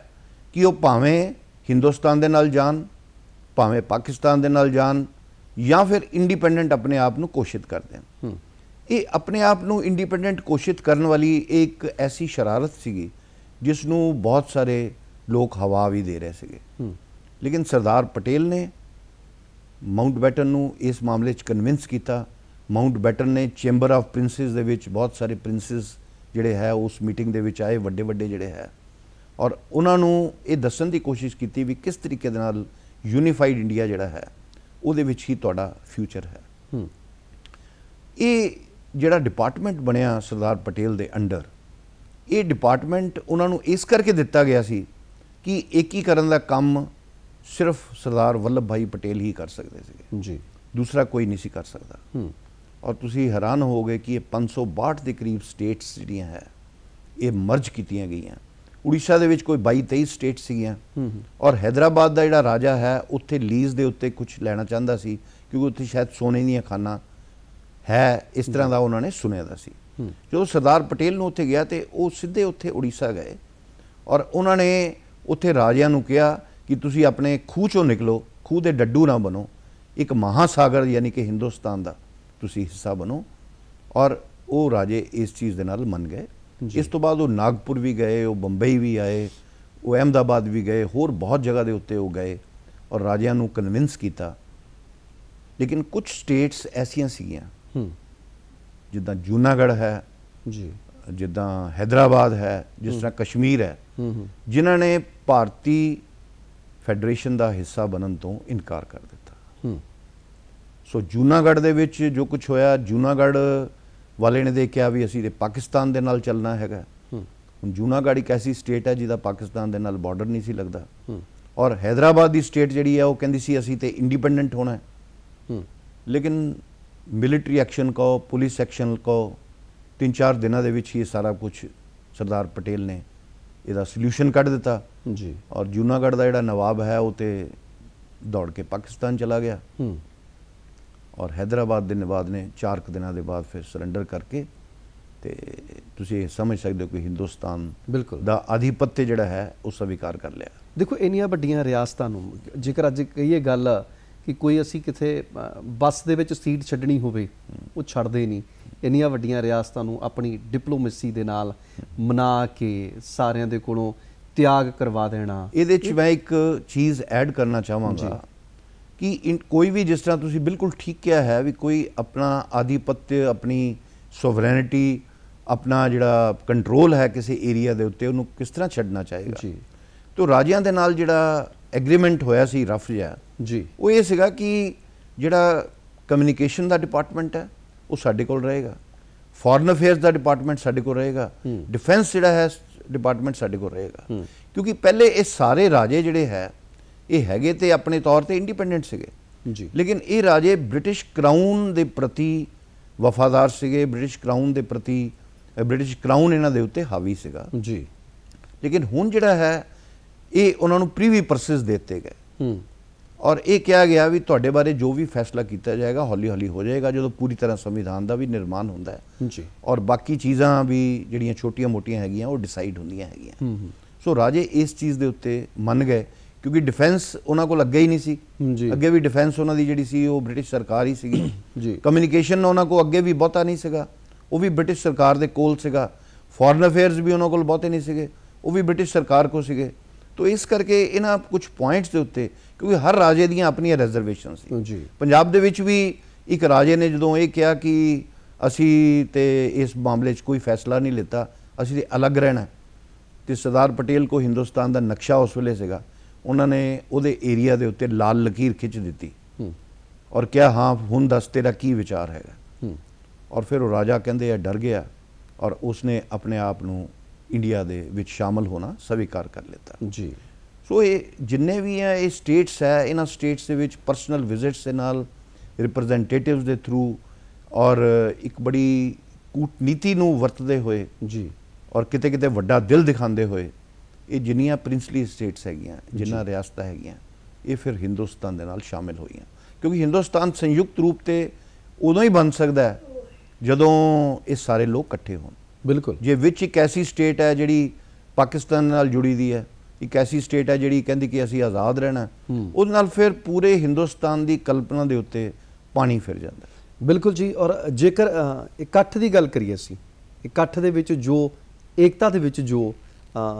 ਕਿ ਉਹ ਭਾਵੇਂ ਹਿੰਦੁਸਤਾਨ ਦੇ ਨਾਲ ਜਾਣ ਭਾਵੇਂ ਪਾਕਿਸਤਾਨ ਦੇ ਨਾਲ ਜਾਣ ਜਾਂ ਫਿਰ ਇੰਡੀਪੈਂਡੈਂਟ ਆਪਣੇ ਆਪ ਨੂੰ ਕੋਸ਼ਿਤ ਕਰ ਦੇਣ ਇਹ ਆਪਣੇ ਆਪ ਨੂੰ ਇੰਡੀਪੈਂਡੈਂਟ ਕੋਸ਼ਿਸ਼ਤ ਕਰਨ ਵਾਲੀ ਇੱਕ ਐਸੀ ਸ਼ਰਾਰਤ ਸੀਗੀ ਜਿਸ ਨੂੰ ਬਹੁਤ ਸਾਰੇ ਲੋਕ ਹਵਾ ਵੀ ਦੇ ਰਹੇ ਸੀਗੇ ਲੇਕਿਨ ਸਰਦਾਰ ਪਟੇਲ ਨੇ ਮਾਉਂਟ ਬੈਟਨ ਨੂੰ ਇਸ ਮਾਮਲੇ 'ਚ ਕਨਵਿੰਸ ਕੀਤਾ ਮਾਉਂਟ ਬੈਟਨ ਨੇ ਚੈਂਬਰ ਆਫ ਪ੍ਰਿੰਸਸ ਦੇ ਵਿੱਚ ਬਹੁਤ ਸਾਰੇ ਪ੍ਰਿੰਸਸ ਜਿਹੜੇ ਹੈ ਉਸ ਮੀਟਿੰਗ ਦੇ ਵਿੱਚ ਆਏ ਵੱਡੇ ਵੱਡੇ ਜਿਹੜੇ ਹੈ ਔਰ ਉਹਨਾਂ ਨੂੰ ਇਹ ਦੱਸਣ ਦੀ ਕੋਸ਼ਿਸ਼ ਕੀਤੀ ਵੀ ਕਿਸ ਤਰੀਕੇ ਦੇ ਨਾਲ ਯੂਨੀਫਾਈਡ ਇੰਡੀਆ ਜਿਹੜਾ ਹੈ ਉਹਦੇ ਵਿੱਚ ਹੀ ਤੁਹਾਡਾ ਫਿਊਚਰ ਹੈ ਇਹ ਜਿਹੜਾ ਡਿਪਾਰਟਮੈਂਟ ਬਣਿਆ ਸਰਦਾਰ ਪਟੇਲ ਦੇ ਅੰਡਰ ਇਹ ਡਿਪਾਰਟਮੈਂਟ ਉਹਨਾਂ ਨੂੰ ਇਸ ਕਰਕੇ ਦਿੱਤਾ ਗਿਆ ਸੀ ਕਿ ਏਕੀਕਰਨ ਦਾ ਕੰਮ ਸਿਰਫ ਸਰਦਾਰ ਵੱਲਭ ਭਾਈ ਪਟੇਲ ਹੀ ਕਰ ਸਕਦੇ ਸੀ ਜੀ ਦੂਸਰਾ ਕੋਈ ਨਹੀਂ ਸੀ ਕਰ ਸਕਦਾ ਹੂੰ ਔਰ ਤੁਸੀਂ ਹੈਰਾਨ ਹੋਗੇ ਕਿ ਇਹ 562 ਦੇ ਕਰੀਬ ਸਟੇਟਸ ਜਿਹੜੀਆਂ ਹੈ ਇਹ ਮਰਜ ਕੀਤੀਆਂ ਗਈਆਂ ਉੜੀਸਾ ਦੇ ਵਿੱਚ ਕੋਈ 22 23 ਸਟੇਟ ਸੀਗੀਆਂ ਔਰ ਹైదరాబాద్ ਦਾ ਜਿਹੜਾ ਰਾਜਾ ਹੈ ਉੱਥੇ ਲੀਜ਼ ਦੇ ਉੱਤੇ ਕੁਝ ਲੈਣਾ ਚਾਹੁੰਦਾ ਸੀ ਕਿਉਂਕਿ ਉੱਥੇ ਸ਼ਾਇਦ ਸੋਨੇ ਦੀਆਂ ਖਾਨਾਂ ਹੈ ਇਸ ਤਰ੍ਹਾਂ ਦਾ ਉਹਨਾਂ ਨੇ ਸੁਣਿਆ ਦਾ ਸੀ ਜਦੋਂ ਸਰਦਾਰ ਪਟੇਲ ਨੂੰ ਉੱਥੇ ਗਿਆ ਤੇ ਉਹ ਸਿੱਧੇ ਉੱਥੇ ਉੜੀਸਾ ਗਏ ਔਰ ਉਹਨਾਂ ਨੇ ਉੱਥੇ ਰਾਜਿਆਂ ਨੂੰ ਕਿਹਾ ਕਿ ਤੁਸੀਂ ਆਪਣੇ ਖੂਹ ਚੋਂ ਨਿਕਲੋ ਖੂਹ ਦੇ ਡੱਡੂ ਨਾ ਬਣੋ ਇੱਕ ਮਹਾਸਾਗਰ ਯਾਨੀ ਕਿ ਹਿੰਦੁਸਤਾਨ ਦਾ ਤੁਸੀਂ ਹਿੱਸਾ ਬਣੋ ਔਰ ਉਹ ਰਾਜੇ ਇਸ ਚੀਜ਼ ਦੇ ਨਾਲ ਮੰਨ ਗਏ ਇਸ ਤੋਂ ਬਾਅਦ ਉਹ ਨਾਗਪੁਰ ਵੀ ਗਏ ਉਹ ਬੰਬਈ ਵੀ ਆਏ ਉਹ ਅਹਿਮਦਾਬਾਦ ਵੀ ਗਏ ਹੋਰ ਬਹੁਤ ਜਗ੍ਹਾ ਦੇ ਉੱਤੇ ਉਹ ਗਏ ਔਰ ਰਾਜਿਆਂ ਨੂੰ ਕਨਵਿੰਸ ਕੀਤਾ ਲੇਕਿਨ ਕੁਝ ਸਟੇਟਸ ਐਸੀਆਂ ਸੀਗੀਆਂ ਜਿੱਦਾਂ ਜੂਨਾਗੜ ਹੈ ਜੀ ਜਿੱਦਾਂ ਹైదరాబాద్ ਹੈ ਜਿਸ ਤਰ੍ਹਾਂ ਕਸ਼ਮੀਰ ਹੈ ਹੂੰ ਜਿਨ੍ਹਾਂ ਨੇ ਭਾਰਤੀ ਫੈਡਰੇਸ਼ਨ ਦਾ ਹਿੱਸਾ ਬਣਨ ਤੋਂ ਇਨਕਾਰ ਕਰ ਦਿੱਤਾ ਹੂੰ ਸੋ ਜੂਨਾਗੜ ਦੇ ਵਿੱਚ ਜੋ ਕੁਝ ਹੋਇਆ ਜੂਨਾਗੜ ਵਾਲੇ ਨੇ ਦੇਖਿਆ ਵੀ ਅਸੀਂ ਤੇ ਪਾਕਿਸਤਾਨ ਦੇ ਨਾਲ ਚੱਲਣਾ ਹੈਗਾ ਹੁਣ ਜੂਨਾਗੜ ਇੱਕ ਐਸੀ ਸਟੇਟ ਹੈ ਜਿਹਦਾ ਪਾਕਿਸਤਾਨ ਦੇ ਨਾਲ ਬਾਰਡਰ ਨਹੀਂ ਸੀ ਲੱਗਦਾ ਔਰ ਹైదరాబాద్ ਦੀ ਸਟੇਟ ਜਿਹੜੀ ਹੈ ਉਹ ਕਹਿੰਦੀ ਸੀ ਅਸੀਂ ਤੇ ਇੰਡੀਪੈਂਡੈਂਟ ਹੋਣਾ ਹੈ ਲੇਕਿਨ ਮਿਲਟਰੀ ਐਕਸ਼ਨ ਕੋ ਪੁਲਿਸ ਐਕਸ਼ਨ ਕੋ ਤਿੰਨ ਚਾਰ ਦਿਨਾਂ ਦੇ ਵਿੱਚ ਹੀ ਸਾਰਾ ਕੁਝ ਸਰਦਾਰ ਪਟੇਲ ਨੇ ਇਹਦਾ ਸੋਲੂਸ਼ਨ ਕੱਢ ਦਿੱਤਾ ਜੀ ਔਰ ਜੂਨਾਗੜ ਦਾ ਜਿਹੜਾ ਨਵਾਬ ਹੈ ਉਹ ਤੇ ਦੌੜ ਕੇ ਪਾਕਿਸਤਾਨ ਚਲਾ ਗਿਆ ਹੂੰ ਔਰ ਹైదరాబాద్ ਦੇ ਨਵਾਦ ਨੇ 4 ਦਿਨਾਂ ਦੇ ਬਾਅਦ ਫਿਰ ਸਰੈਂਡਰ ਕਰਕੇ ਤੇ ਤੁਸੀਂ ਇਹ ਸਮਝ ਸਕਦੇ ਹੋ ਕਿ ਹਿੰਦੁਸਤਾਨ ਦਾ ਆਧਿਪੱਤ ਜਿਹੜਾ ਹੈ ਉਹ ਸਵੀਕਾਰ ਕਰ ਲਿਆ ਦੇਖੋ ਇੰਨੀਆਂ ਵੱਡੀਆਂ ਰਿਆਸਤਾਂ ਨੂੰ ਜੇਕਰ ਅੱਜ ਕਹੀਏ ਗੱਲ ਕਿ ਕੋਈ ਅਸੀਂ ਕਿਥੇ ਬੱਸ ਦੇ ਵਿੱਚ ਸੀਟ ਛੱਡਣੀ ਹੋਵੇ ਉਹ ਛੱਡਦੇ ਨਹੀਂ ਇੰਨੀਆਂ ਵੱਡੀਆਂ ਰਿਆਸਤਾਂ ਨੂੰ ਆਪਣੀ ਡਿਪਲੋਮੇਸੀ ਦੇ ਨਾਲ ਮਨਾ ਕੇ ਸਾਰਿਆਂ ਦੇ ਕੋਲੋਂ ਤਿਆਗ ਕਰਵਾ ਦੇਣਾ ਇਹਦੇ ਚ ਮੈਂ ਇੱਕ ਚੀਜ਼ ਐਡ ਕਰਨਾ ਚਾਹਾਂਗਾ ਕਿ ਕੋਈ ਵੀ ਜਿਸ ਤਰ੍ਹਾਂ ਤੁਸੀਂ ਬਿਲਕੁਲ ਠੀਕ ਕਿਹਾ ਹੈ ਵੀ ਕੋਈ ਆਪਣਾ ਆਧਿਪਤਯ ਆਪਣੀ ਸੋਵਰੇਨਿਟੀ ਆਪਣਾ ਜਿਹੜਾ ਕੰਟਰੋਲ ਹੈ ਕਿਸੇ ਏਰੀਆ ਦੇ ਉੱਤੇ ਉਹਨੂੰ ਕਿਸ ਤਰ੍ਹਾਂ ਛੱਡਣਾ ਚਾਹੀਦਾ ਜੀ ਤੋਂ ਰਾਜਿਆਂ ਦੇ ਨਾਲ ਜਿਹੜਾ ਐਗਰੀਮੈਂਟ ਹੋਇਆ ਸੀ ਰਫ ਜਿਹਾ ਜੀ ਉਹ ਇਹ ਸੀਗਾ ਕਿ ਜਿਹੜਾ ਕਮਿਊਨੀਕੇਸ਼ਨ ਦਾ ਡਿਪਾਰਟਮੈਂਟ ਹੈ ਉਹ ਸਾਡੇ ਕੋਲ ਰਹੇਗਾ ਫੋਰਨ ਅਫੇਅਰਸ ਦਾ ਡਿਪਾਰਟਮੈਂਟ ਸਾਡੇ ਕੋਲ ਰਹੇਗਾ ਡਿਫੈਂਸ ਜਿਹੜਾ ਹੈ ਡਿਪਾਰਟਮੈਂਟ ਸਾਡੇ ਕੋਲ ਰਹੇਗਾ ਕਿਉਂਕਿ ਪਹਿਲੇ ਇਹ ਸਾਰੇ ਰਾਜੇ ਜਿਹੜੇ ਹੈ ਇਹ ਹੈਗੇ ਤੇ ਆਪਣੇ ਤੌਰ ਤੇ ਇੰਡੀਪੈਂਡੈਂਟ ਸੀਗੇ ਜੀ ਲੇਕਿਨ ਇਹ ਰਾਜੇ ਬ੍ਰਿਟਿਸ਼ ਕਰਾਊਨ ਦੇ ਪ੍ਰਤੀ ਵਫਾਦਾਰ ਸੀਗੇ ਬ੍ਰਿਟਿਸ਼ ਕਰਾਊਨ ਦੇ ਪ੍ਰਤੀ ਬ੍ਰਿਟਿਸ਼ ਕਰਾਊਨ ਇਹਨਾਂ ਦੇ ਉੱਤੇ ਹਾਵੀ ਸੀਗਾ ਜੀ ਲੇਕਿਨ ਹੁਣ ਜਿਹੜਾ ਹੈ ਇਹ ਉਹਨਾਂ ਨੂੰ ਪ੍ਰੀਵੀ ਪਰਸਿਸ ਦਿੱਤੇ ਗਏ ਹੂੰ ਔਰ ਇਹ ਕਿਹਾ ਗਿਆ ਵੀ ਤੁਹਾਡੇ ਬਾਰੇ ਜੋ ਵੀ ਫੈਸਲਾ ਕੀਤਾ ਜਾਏਗਾ ਹੌਲੀ ਹੌਲੀ ਹੋ ਜਾਏਗਾ ਜਦੋਂ ਪੂਰੀ ਤਰ੍ਹਾਂ ਸੰਵਿਧਾਨ ਦਾ ਵੀ ਨਿਰਮਾਣ ਹੁੰਦਾ ਹੈ ਜੀ ਔਰ ਬਾਕੀ ਚੀਜ਼ਾਂ ਵੀ ਜਿਹੜੀਆਂ ਛੋਟੀਆਂ ਮੋਟੀਆਂ ਹੈਗੀਆਂ ਉਹ ਡਿਸਾਈਡ ਹੁੰਦੀਆਂ ਹੈਗੀਆਂ ਸੋ ਰਾਜੇ ਇਸ ਚੀਜ਼ ਦੇ ਉੱਤੇ ਮੰਨ ਗਏ ਕਿਉਂਕਿ ਡਿਫੈਂਸ ਉਹਨਾਂ ਕੋਲ ਅੱਗੇ ਹੀ ਨਹੀਂ ਸੀ ਅੱਗੇ ਵੀ ਡਿਫੈਂਸ ਉਹਨਾਂ ਦੀ ਜਿਹੜੀ ਸੀ ਉਹ ਬ੍ਰਿਟਿਸ਼ ਸਰਕਾਰ ਹੀ ਸੀਗੀ *coughs* ਜੀ ਕਮਿਊਨੀਕੇਸ਼ਨ ਉਹਨਾਂ ਕੋਲ ਅੱਗੇ ਵੀ ਬਹੁਤਾ ਨਹੀਂ ਸੀਗਾ ਉਹ ਵੀ ਬ੍ਰਿਟਿਸ਼ ਸਰਕਾਰ ਦੇ ਕੋਲ ਸੀਗਾ ਫੋਰਨ ਅਫੇਅਰਸ ਵੀ ਉਹਨਾਂ ਕੋਲ ਬਹੁਤੇ ਨਹੀਂ ਸੀਗੇ ਉਹ ਵੀ ਬ੍ਰਿਟਿਸ਼ ਸਰਕਾਰ ਕੋ ਸੀਗੇ ਤੋ ਇਸ ਕਰਕੇ ਇਹਨਾਂ ਕੁਝ ਪੁਆਇੰਟਸ ਦੇ ਉੱਤੇ ਕਿਉਂਕਿ ਹਰ ਰਾਜੇ ਦੀਆਂ ਆਪਣੀਆਂ ਰਿਜ਼ਰਵੇਸ਼ਨ ਸੀ ਜੀ ਪੰਜਾਬ ਦੇ ਵਿੱਚ ਵੀ ਇੱਕ ਰਾਜੇ ਨੇ ਜਦੋਂ ਇਹ ਕਿਹਾ ਕਿ ਅਸੀਂ ਤੇ ਇਸ ਮਾਮਲੇ 'ਚ ਕੋਈ ਫੈਸਲਾ ਨਹੀਂ ਲਿੱਤਾ ਅਸੀਂ ਅਲੱਗ ਰਹਿਣਾ ਤੇ ਸਰਦਾਰ ਪਟੇਲ ਕੋ ਹਿੰਦੁਸਤਾਨ ਦਾ ਨਕਸ਼ਾ ਉਸ ਵੇਲੇ ਸੀਗਾ ਉਹਨਾਂ ਨੇ ਉਹਦੇ ਏਰੀਆ ਦੇ ਉੱਤੇ ਲਾਲ ਲਕੀਰ ਖਿੱਚ ਦਿੱਤੀ ਔਰ ਕਿਹਾ ਹਾਂ ਹੁਣ ਦੱਸ ਤੇਰਾ ਕੀ ਵਿਚਾਰ ਹੈਗਾ ਔਰ ਫਿਰ ਉਹ ਰਾਜਾ ਕਹਿੰਦੇ ਆ ਡਰ ਗਿਆ ਔਰ ਉਸਨੇ ਆਪਣੇ ਆਪ ਨੂੰ ਇੰਡੀਆ ਦੇ ਵਿੱਚ ਸ਼ਾਮਲ ਹੋਣਾ ਸਵੀਕਾਰ ਕਰ ਲਿੱਤਾ ਜੀ ਸੋ ਇਹ ਜਿੰਨੇ ਵੀ ਆ ਇਹ ਸਟੇਟਸ ਹੈ ਇਹਨਾਂ ਸਟੇਟਸ ਦੇ ਵਿੱਚ ਪਰਸਨਲ ਵਿਜ਼ਿਟਸ ਦੇ ਨਾਲ ਰਿਪਰੈਜ਼ੈਂਟੇਟਿਵਸ ਦੇ ਥਰੂ ਔਰ ਇੱਕ ਬੜੀ ਕੂਟਨੀਤੀ ਨੂੰ ਵਰਤਦੇ ਹੋਏ ਜੀ ਔਰ ਕਿਤੇ ਕਿਤੇ ਵੱਡਾ ਦਿਲ ਦਿਖਾਉਂਦੇ ਹੋਏ ਇਹ ਜਿੰਨੀਆਂ ਪ੍ਰਿੰਸਲੀ ਸਟੇਟਸ ਹੈਗੀਆਂ ਜਿੰਨਾ ਰਿਆਸਤਾਂ ਹੈਗੀਆਂ ਇਹ ਫਿਰ ਹਿੰਦੁਸਤਾਨ ਦੇ ਨਾਲ ਸ਼ਾਮਿਲ ਹੋਈਆਂ ਕਿਉਂਕਿ ਹਿੰਦੁਸਤਾਨ ਸੰਯੁਕਤ ਰੂਪ ਤੇ ਉਦੋਂ ਹੀ ਬਣ ਸਕਦਾ ਹੈ ਜਦੋਂ ਇਹ ਸਾਰੇ ਲੋਕ ਇਕੱਠੇ ਹੋਣ ਬਿਲਕੁਲ ਜੇ ਵਿੱਚ ਇੱਕ ਐਸੀ ਸਟੇਟ ਹੈ ਜਿਹੜੀ ਪਾਕਿਸਤਾਨ ਨਾਲ ਜੁੜੀ ਦੀ ਹੈ ਇੱਕ ਐਸੀ ਸਟੇਟ ਹੈ ਜਿਹੜੀ ਕਹਿੰਦੀ ਕਿ ਅਸੀਂ ਆਜ਼ਾਦ ਰਹਿਣਾ ਉਹਦੇ ਨਾਲ ਫਿਰ ਪੂਰੇ ਹਿੰਦੁਸਤਾਨ ਦੀ ਕਲਪਨਾ ਦੇ ਉੱਤੇ ਪਾਣੀ ਫਿਰ ਜਾਂਦਾ ਬਿਲਕੁਲ ਜੀ ਔਰ ਜੇਕਰ ਇਕੱਠ ਦੀ ਗੱਲ ਕਰੀਏ ਅਸੀਂ ਇਕੱਠ ਦੇ ਵਿੱਚ ਜੋ ਏਕਤਾ ਦੇ ਵਿੱਚ ਜੋ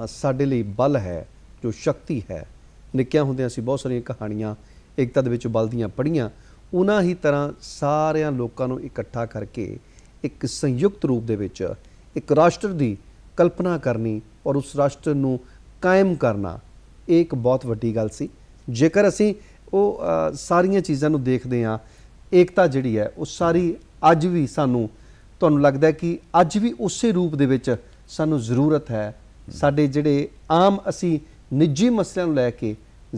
ਸਾਡੇ ਲਈ ਬਲ ਹੈ ਜੋ ਸ਼ਕਤੀ ਹੈ ਨਿੱਕਿਆਂ ਹੁੰਦਿਆਂ ਅਸੀਂ ਬਹੁਤ ਸਾਰੀਆਂ ਕਹਾਣੀਆਂ ਇਕਤਾ ਦੇ ਵਿੱਚ ਬਲ ਦੀਆਂ ਪੜੀਆਂ ਉਹਨਾਂ ਹੀ ਤਰ੍ਹਾਂ ਸਾਰਿਆਂ ਲੋਕਾਂ ਨੂੰ ਇਕੱਠਾ ਕਰਕੇ ਇੱਕ ਸੰਯੁਕਤ ਰੂਪ ਦੇ ਵਿੱਚ ਇੱਕ ਰਾਸ਼ਟਰ ਦੀ ਕਲਪਨਾ ਕਰਨੀ ਔਰ ਉਸ ਰਾਸ਼ਟਰ ਨੂੰ ਕਾਇਮ ਕਰਨਾ ਇਹ ਇੱਕ ਬਹੁਤ ਵੱਡੀ ਗੱਲ ਸੀ ਜੇਕਰ ਅਸੀਂ ਉਹ ਸਾਰੀਆਂ ਚੀਜ਼ਾਂ ਨੂੰ ਦੇਖਦੇ ਹਾਂ ਏਕਤਾ ਜਿਹੜੀ ਹੈ ਉਹ ਸਾਰੀ ਅੱਜ ਵੀ ਸਾਨੂੰ ਤੁਹਾਨੂੰ ਲੱਗਦਾ ਕਿ ਅੱਜ ਵੀ ਉਸੇ ਰੂਪ ਦੇ ਵਿੱਚ ਸਾਨੂੰ ਜ਼ਰੂਰਤ ਹੈ ਸਾਡੇ ਜਿਹੜੇ ਆਮ ਅਸੀਂ ਨਿੱਜੀ ਮਸਲਿਆਂ ਨੂੰ ਲੈ ਕੇ